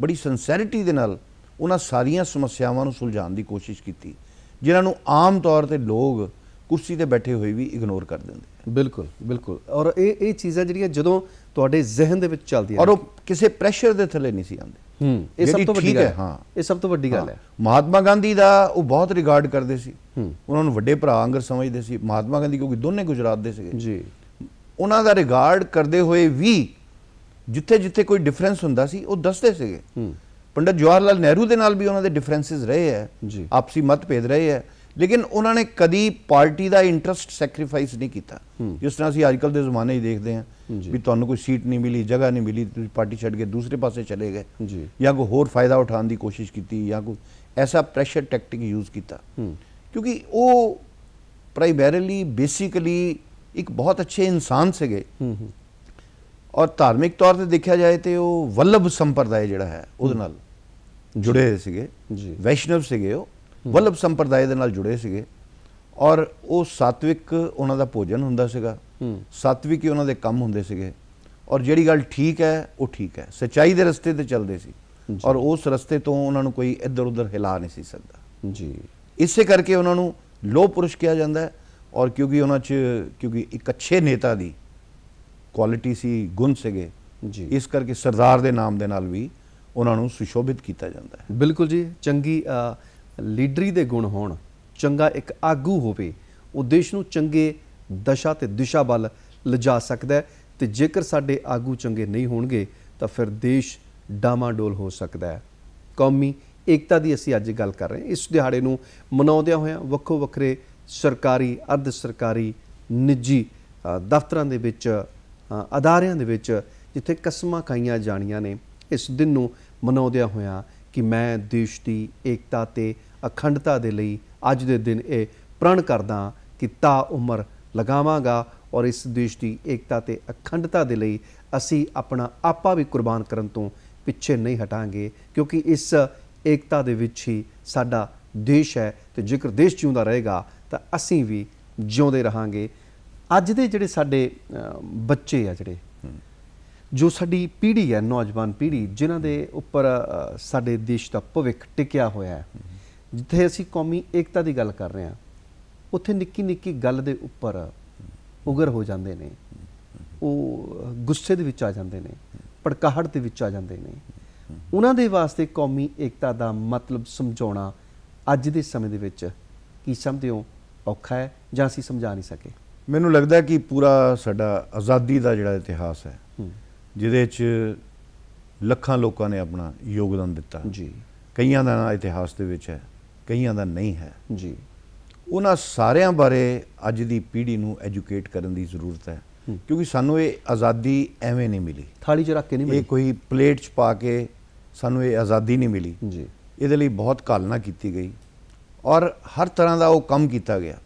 ਬੜੀ ਸਿਨਸੈਰਿਟੀ ਦੇ ਨਾਲ ਉਹਨਾਂ ਸਾਰੀਆਂ ਸਮੱਸਿਆਵਾਂ ਨੂੰ ਸੁਲਝਾਉਣ ਦੀ ਕੋਸ਼ਿਸ਼ ਕੀਤੀ ਜਿਨ੍ਹਾਂ ਨੂੰ ਆਮ ਤੌਰ ਤੇ ਲੋਕ ਕੁਰਸੀ ਤੇ ਬੈਠੇ ਹੋਏ ਵੀ ਇਗਨੋਰ ਕਰ ਦਿੰਦੇ ਬਿਲਕੁਲ ਬਿਲਕੁਲ ਔਰ ਇਹ ਇਹ ਚੀਜ਼ਾਂ ਜਿਹੜੀਆਂ ਜਦੋਂ ਤੁਹਾਡੇ ਜ਼ਿਹਨ ਦੇ ਵਿੱਚ ਚੱਲਦੀਆਂ ਔਰ ਉਹ ਕਿਸੇ ਪ੍ਰੈਸ਼ਰ ਦੇ ਥੱਲੇ ਨਹੀਂ ਸੀ ਆਉਂਦੇ ਹੂੰ ਇਹ ਸਭ ਤੋਂ ਵੱਡੀ ਗੱਲ ਹੈ ਹਾਂ ਇਹ ਸਭ ਤੋਂ ਵੱਡੀ ਗੱਲ ਹੈ ਮਹਾਤਮਾ ਗਾਂਧੀ ਦਾ ਉਹ ਬਹੁਤ ਰਿਗਾਰਡ ਕਰਦੇ ਸੀ ਉਹਨਾਂ ਨੂੰ ਵੱਡੇ ਭਰਾ ਅੰਗਰ ਸਮਝਦੇ ਸੀ ਮਹਾਤਮਾ ਗਾਂਧੀ ਕਿਉਂਕਿ ਦੋਨੇ ਗੁਜਰਾਤ ਦੇ ਸੀਗੇ ਜੀ ਉਹਨਾਂ ਦਾ ਰਿਗਾਰਡ ਕਰਦੇ ਹੋਏ ਵੀ ਜਿੱਥੇ ਜਿੱਥੇ ਕੋਈ ਡਿਫਰੈਂਸ ਹੁੰਦਾ ਸੀ ਉਹ ਦੱਸਦੇ ਸੀਗੇ पंडित जवाहर लाल नहरू के नाल भी उन्होंने डिफरेंसिज रहे हैं जी आपसी मतभेद रहे हैं लेकिन उन्होंने कभी पार्टी का इंट्रस्ट सैक्रीफाइस नहीं किया हम्म। जिस तरह अभी अजकल जमाने देखते हैं भी तो कोई सीट नहीं मिली जगह नहीं मिली पार्टी छड़ के दूसरे पास चले गए या कोई होर फायदा उठाने की कोशिश की या कोई ऐसा प्रैशर टैक्टिक यूज किया क्योंकि वो प्राइमेरली बेसिकली एक बहुत अच्छे इंसान से गए हम्म, हम्म। और धार्मिक तौर पर देखा जाए तो वल्लभ संप्रदाय जोड़ा है उद्देश्य ਜੁੜੇ ਹੋਏ ਸੀਗੇ ਜੀ ਵੈਸ਼ਨਵ ਸੀਗੇ ਉਹ ਵੱਲਭ ਸੰਪਰਦਾਇ ਦੇ ਨਾਲ ਜੁੜੇ ਸੀਗੇ ਔਰ ਉਹ ਸਾਤਵਿਕ ਉਹਨਾਂ ਦਾ ਭੋਜਨ ਹੁੰਦਾ ਸੀਗਾ ਸਾਤਵਿਕ ਹੀ ਉਹਨਾਂ ਦੇ ਕੰਮ ਹੁੰਦੇ ਸੀਗੇ ਔਰ ਜਿਹੜੀ ਗੱਲ ਠੀਕ ਹੈ ਉਹ ਠੀਕ ਹੈ ਸਚਾਈ ਦੇ ਰਸਤੇ ਤੇ ਚੱਲਦੇ ਸੀ ਔਰ ਉਸ ਰਸਤੇ ਤੋਂ ਉਹਨਾਂ ਨੂੰ ਕੋਈ ਇੱਧਰ ਉੱਧਰ ਹਿਲਾ ਨਹੀਂ ਸੀ ਸਕਦਾ ਜੀ ਇਸੇ ਕਰਕੇ ਉਹਨਾਂ ਨੂੰ ਲੋਹ ਪੁਰਸ਼ ਕਿਹਾ ਜਾਂਦਾ ਔਰ ਕਿਉਂਕਿ ਉਹਨਾਂ 'ਚ ਕਿਉਂਕਿ ਇੱਕ ਅੱਛੇ ਨੇਤਾ ਦੀ ਕੁਆਲਿਟੀ ਸੀ ਗੁਣ ਸੀਗੇ ਜੀ ਇਸ ਕਰਕੇ ਸਰਦਾਰ ਦੇ ਨਾਮ ਦੇ ਨਾਲ ਵੀ ਉਹਨਾਂ ਨੂੰ ਸੁਸ਼ੋਭਿਤ ਕੀਤਾ ਜਾਂਦਾ ਹੈ ਬਿਲਕੁਲ ਜੀ ਚੰਗੀ ਲੀਡਰੀ ਦੇ ਗੁਣ ਹੋਣ ਚੰਗਾ ਇੱਕ ਆਗੂ ਹੋਵੇ ਉਹ ਦੇਸ਼ ਨੂੰ ਚੰਗੇ ਦਸ਼ਾ ਤੇ ਦਿਸ਼ਾ ਵੱਲ ਲਿਜਾ ਸਕਦਾ ਹੈ ਤੇ ਜੇਕਰ ਸਾਡੇ ਆਗੂ ਚੰਗੇ ਨਹੀਂ ਹੋਣਗੇ ਤਾਂ ਫਿਰ ਦੇਸ਼ ਡਾਮਾਡੋਲ ਹੋ ਸਕਦਾ ਹੈ ਕੌਮੀ ਏਕਤਾ ਦੀ ਅਸੀਂ ਅੱਜ ਗੱਲ ਕਰ ਰਹੇ ਹਾਂ ਇਸ ਦਿਹਾੜੇ ਨੂੰ ਮਨਾਉਂਦਿਆਂ ਹੋਇਆਂ ਵੱਖੋ ਵੱਖਰੇ ਸਰਕਾਰੀ ਅਰਧ ਸਰਕਾਰੀ ਨਿੱਜੀ ਦਫ਼ਤਰਾਂ ਦੇ ਵਿੱਚ ਅਦਾਰਿਆਂ ਦੇ ਵਿੱਚ ਜਿੱਥੇ ਕਸਮਾਂ ਖਾਈਆਂ ਜਾਣੀਆਂ ਨੇ ਇਸ ਦਿਨ ਨੂੰ ਮਨਾਉਂਦਿਆਂ ਹੋਇਆਂ ਕਿ ਮੈਂ ਦੇਸ਼ ਦੀ ਏਕਤਾ ਤੇ ਅਖੰਡਤਾ ਦੇ ਲਈ ਅੱਜ ਦੇ ਦਿਨ ਇਹ ਪ੍ਰਣ ਕਰਦਾ ਕਿ ਤਾ ਉਮਰ ਲਗਾਵਾਂਗਾ ਔਰ ਇਸ ਦੇਸ਼ ਦੀ ਏਕਤਾ ਤੇ ਅਖੰਡਤਾ ਦੇ ਲਈ ਅਸੀਂ ਆਪਣਾ ਆਪਾ ਵੀ ਕੁਰਬਾਨ ਕਰਨ ਤੋਂ ਪਿੱਛੇ ਨਹੀਂ ਹਟਾਂਗੇ ਕਿਉਂਕਿ ਇਸ ਏਕਤਾ ਦੇ ਵਿੱਚ ਹੀ ਸਾਡਾ ਦੇਸ਼ ਹੈ ਤੇ ਜੇਕਰ ਦੇਸ਼ ਜਿਉਂਦਾ ਰਹੇਗਾ ਤਾਂ ਅਸੀਂ ਵੀ ਜਿਉਂਦੇ ਰਹਾਂਗੇ ਅੱਜ ਦੇ ਜਿਹੜੇ ਸਾਡੇ ਬੱਚੇ ਆ ਜਿਹੜੇ ਜੋ ਸਾਡੀ ਪੀੜ੍ਹੀ ਹੈ ਨੌਜਵਾਨ ਪੀੜ੍ਹੀ ਜਿਨ੍ਹਾਂ ਦੇ ਉੱਪਰ ਸਾਡੇ ਦੇਸ਼ ਦਾ ਭਵਿੱਖ ਟਿਕਿਆ ਹੋਇਆ ਹੈ ਜਿੱਥੇ ਅਸੀਂ ਕੌਮੀ ਏਕਤਾ ਦੀ ਗੱਲ ਕਰ ਰਹੇ ਹਾਂ ਉੱਥੇ ਨਿੱਕੀ ਨਿੱਕੀ ਗੱਲ ਦੇ ਉੱਪਰ ਉਗਰ ਹੋ ਜਾਂਦੇ ਨੇ ਉਹ ਗੁੱਸੇ ਦੇ ਵਿੱਚ ਆ ਜਾਂਦੇ ਨੇ ਪੜਕਾਹਟ ਦੇ ਵਿੱਚ ਆ ਜਾਂਦੇ ਨੇ ਉਹਨਾਂ ਦੇ ਵਾਸਤੇ ਕੌਮੀ ਏਕਤਾ ਦਾ ਮਤਲਬ ਸਮਝਾਉਣਾ ਅੱਜ ਦੇ ਸਮੇਂ ਦੇ ਵਿੱਚ ਕੀ ਸਮਝਦੇ ਹੋ ਔਖਾ ਹੈ ਜਾਂ ਅਸੀਂ ਸਮਝਾ ਨਹੀਂ ਸਕੇ ਮੈਨੂੰ ਲੱਗਦਾ ਕਿ ਪੂਰਾ ਸਾਡਾ ਆਜ਼ਾਦੀ ਦਾ ਜਿਹੜਾ ਇਤਿਹਾਸ ਹੈ ਜਿਹਦੇ 'ਚ ਲੱਖਾਂ ਲੋਕਾਂ ਨੇ ਆਪਣਾ ਯੋਗਦਾਨ ਦਿੱਤਾ ਜੀ ਕਈਆਂ ਦਾ ਇਤਿਹਾਸ ਦੇ ਵਿੱਚ ਹੈ ਕਈਆਂ ਦਾ ਨਹੀਂ ਹੈ ਜੀ ਉਹਨਾਂ ਸਾਰਿਆਂ ਬਾਰੇ ਅੱਜ ਦੀ ਪੀੜ੍ਹੀ ਨੂੰ ਐਜੂਕੇਟ ਕਰਨ ਦੀ ਜ਼ਰੂਰਤ ਹੈ ਕਿਉਂਕਿ ਸਾਨੂੰ ਇਹ ਆਜ਼ਾਦੀ ਐਵੇਂ ਨਹੀਂ ਮਿਲੀ ਥਾਲੀ 'ਚ ਰੱਖ ਕੇ ਨਹੀਂ ਮਿਲੀ ਇਹ ਕੋਈ ਪਲੇਟ 'ਚ ਪਾ ਕੇ ਸਾਨੂੰ ਇਹ ਆਜ਼ਾਦੀ ਨਹੀਂ ਮਿਲੀ ਜੀ ਇਹਦੇ ਲਈ ਬਹੁਤ ਕਾਲਨਾ ਕੀਤੀ ਗਈ ਔਰ ਹਰ ਤਰ੍ਹਾਂ ਦਾ ਉਹ ਕੰਮ ਕੀਤਾ ਗਿਆ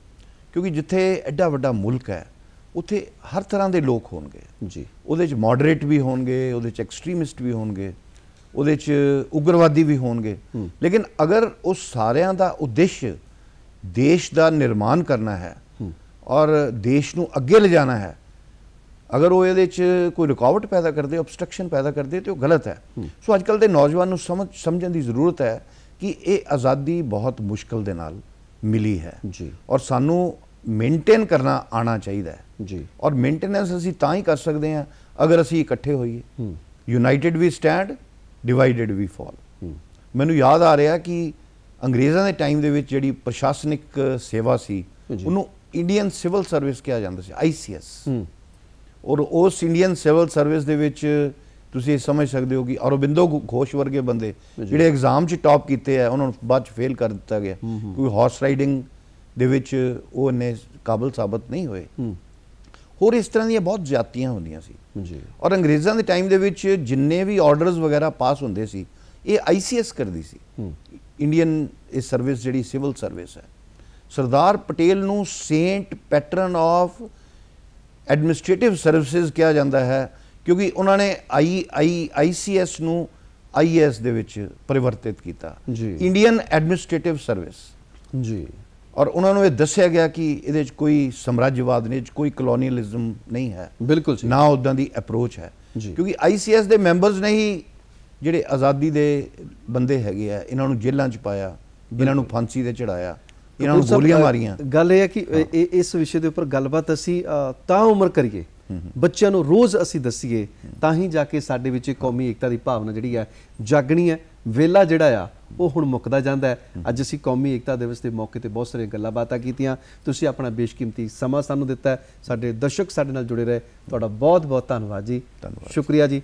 ਕਿਉਂਕਿ ਜਿੱਥੇ ਐਡਾ ਵੱਡਾ ਮੁਲਕ ਹੈ ਉੱਥੇ ਹਰ ਤਰ੍ਹਾਂ ਦੇ ਲੋਕ ਹੋਣਗੇ ਜੀ ਉਹਦੇ 'ਚ ਮੋਡਰੇਟ ਵੀ ਹੋਣਗੇ ਉਹਦੇ 'ਚ ਐਕਸਟ੍ਰੀਮਿਸਟ ਵੀ ਹੋਣਗੇ ਉਹਦੇ 'ਚ ਉਗਰਵਾਦੀ ਵੀ ਹੋਣਗੇ ਲੇਕਿਨ ਅਗਰ ਉਹ ਸਾਰਿਆਂ ਦਾ ਉਦੇਸ਼ ਦੇਸ਼ ਦਾ ਨਿਰਮਾਣ ਕਰਨਾ ਹੈ ਔਰ ਦੇਸ਼ ਨੂੰ ਅੱਗੇ ਲਿਜਾਣਾ ਹੈ ਅਗਰ ਉਹ ਇਹਦੇ 'ਚ ਕੋਈ ਰੁਕਾਵਟ ਪੈਦਾ ਕਰਦੇ ਆਬਸਟ੍ਰਕਸ਼ਨ ਪੈਦਾ ਕਰਦੇ ਤੇ ਉਹ ਗਲਤ ਹੈ ਸੋ ਅੱਜ ਕੱਲ ਦੇ ਨੌਜਵਾਨ ਨੂੰ ਸਮਝ ਸਮਝਣ ਦੀ ਜ਼ਰੂਰਤ ਹੈ ਕਿ ਇਹ ਆਜ਼ਾਦੀ ਬਹੁਤ ਮੁਸ਼ਕਲ ਦੇ ਨਾਲ ਮਿਲੀ ਹੈ ਜੀ ਔਰ ਸਾਨੂੰ ਮੇਨਟੇਨ ਕਰਨਾ ਆਣਾ ਚਾਹੀਦਾ ਹੈ ਜੀ ਔਰ ਮੇਨਟੇਨੈਂਸ ਅਸੀਂ ਤਾਂ ਹੀ ਕਰ ਸਕਦੇ ਹਾਂ ਅਗਰ ਅਸੀਂ ਇਕੱਠੇ ਹੋਈਏ united we stand divided we fall ਮੈਨੂੰ ਯਾਦ ਆ ਰਿਹਾ ਕਿ ਅੰਗਰੇਜ਼ਾਂ ਦੇ ਟਾਈਮ ਦੇ ਵਿੱਚ ਜਿਹੜੀ ਪ੍ਰਸ਼ਾਸਨਿਕ ਸੇਵਾ ਸੀ ਉਹਨੂੰ ਇੰਡੀਅਨ ਸਿਵਲ ਸਰਵਿਸ ਕਿਹਾ ਜਾਂਦਾ ਸੀ ਆਈਸੀਐਸ ਔਰ ਉਸ ਇੰਡੀਅਨ ਸਿਵਲ ਸਰਵਿਸ ਦੇ ਵਿੱਚ ਤੁਸੀਂ ਇਹ ਸਮਝ ਸਕਦੇ ਹੋ ਕਿ ਅਰਵਿੰਦੋ ਘੋਸ਼ ਵਰਗੇ ਬੰਦੇ ਜਿਹੜੇ ਐਗਜ਼ਾਮ 'ਚ ਟਾਪ ਕੀਤੇ ਆ ਉਹਨਾਂ ਨੂੰ ਬਾਅਦ 'ਚ ਫੇਲ ਕਰ ਦਿੱਤਾ ਗਿਆ ਕੋਈ ਹਾਰਸ ਰਾਈਡਿੰਗ ਦੇ ਵਿੱਚ ਉਹ ਨੇ ਕਾਬਲ ਸਾਬਤ ਨਹੀਂ ਹੋਏ ਹੋਰ ਇਸ ਤਰ੍ਹਾਂ ਦੀਆਂ ਬਹੁਤ ਜਾਤੀਆਂ ਹੁੰਦੀਆਂ ਸੀ ਜੀ ਔਰ ਅੰਗਰੇਜ਼ਾਂ ਦੇ ਟਾਈਮ ਦੇ ਵਿੱਚ ਜਿੰਨੇ ਵੀ ਆਰਡਰਸ ਵਗੈਰਾ ਪਾਸ ਹੁੰਦੇ ਸੀ ਇਹ ਆਈਸੀਐਸ ਕਰਦੀ ਸੀ ਇੰਡੀਅਨ ਇਸ ਸਰਵਿਸ ਜਿਹੜੀ ਸਿਵਲ ਸਰਵਿਸ ਹੈ ਸਰਦਾਰ ਪਟੇਲ ਨੂੰ saint patron of administrative services ਕਿਹਾ ਜਾਂਦਾ ਹੈ ਕਿਉਂਕਿ ਉਹਨਾਂ ਨੇ ਆਈ ਆਈ ਆਈਸੀਐਸ ਨੂੰ ਆਈਐਸ ਦੇ ਵਿੱਚ ਪਰਿਵਰਤਿਤ ਕੀਤਾ ਜੀ ਇੰਡੀਅਨ ਐਡਮਿਨਿਸਟ੍ਰੇਟਿਵ ਸਰਵਿਸ ਜੀ ਔਰ ਉਹਨਾਂ ਨੂੰ ਇਹ ਦੱਸਿਆ ਗਿਆ ਕਿ ਇਹਦੇ ਵਿੱਚ ਕੋਈ ਸਮਰਾਜਵਾਦ ਨਹੀਂ ਚ ਕੋਈ ਕਲੋਨੀਅਲਿਜ਼ਮ ਨਹੀਂ ਹੈ ਬਿਲਕੁਲ ਸਹੀ ਨਾ ਉਦਾਂ ਦੀ ਅਪਰੋਚ ਹੈ ਕਿਉਂਕਿ ਆਈਸੀਐਸ ਦੇ ਮੈਂਬਰਸ ਨੇ ਹੀ ਜਿਹੜੇ ਆਜ਼ਾਦੀ ਦੇ ਬੰਦੇ ਹੈਗੇ ਆ ਇਹਨਾਂ ਨੂੰ ਜੇਲ੍ਹਾਂ 'ਚ ਪਾਇਆ ਇਹਨਾਂ ਨੂੰ ਫਾਂਸੀ ਤੇ ਚੜਾਇਆ ਇਹਨਾਂ ਨੂੰ ਗੋਲੀਆਂ ਮਾਰੀਆਂ ਗੱਲ ਇਹ ਹੈ ਕਿ ਇਸ ਵਿਸ਼ੇ ਦੇ ਉੱਪਰ ਗੱਲਬਾਤ ਅਸੀਂ ਤਾਂ ਉਮਰ ਕਰੀਏ ਬੱਚਿਆਂ ਨੂੰ ਰੋਜ਼ ਅਸੀਂ ਦਸੀਏ ਤਾਂ ਹੀ ਜਾ ਕੇ ਸਾਡੇ ਵਿੱਚ ਕੌਮੀ ਏਕਤਾ ਦੀ ਭਾਵਨਾ ਜਿਹੜੀ ਹੈ ਜਾਗਣੀ ਹੈ ਵੇਲਾ ਜਿਹੜਾ ਆ ਉਹ ਹੁਣ ਮੁੱਕਦਾ ਜਾਂਦਾ ਹੈ ਅੱਜ ਅਸੀਂ ਕੌਮੀ ਏਕਤਾ ਦਿਵਸ ਦੇ ਮੌਕੇ ਤੇ ਬਹੁਤ ਸਾਰੀਆਂ ਗੱਲਾਂ ਬਾਤਾਂ ਕੀਤੀਆਂ ਤੁਸੀਂ ਆਪਣਾ ਬੇਸ਼ਕੀਮਤੀ ਸਮਾਂ ਸਾਨੂੰ ਦਿੱਤਾ ਸਾਡੇ ਦਰਸ਼ਕ ਸਾਡੇ ਨਾਲ ਜੁੜੇ ਰਹੇ ਤੁਹਾਡਾ ਬਹੁਤ ਬਹੁਤ ਧੰਨਵਾਦ ਜੀ ਧੰਨਵਾਦ ਸ਼ੁਕਰੀਆ ਜੀ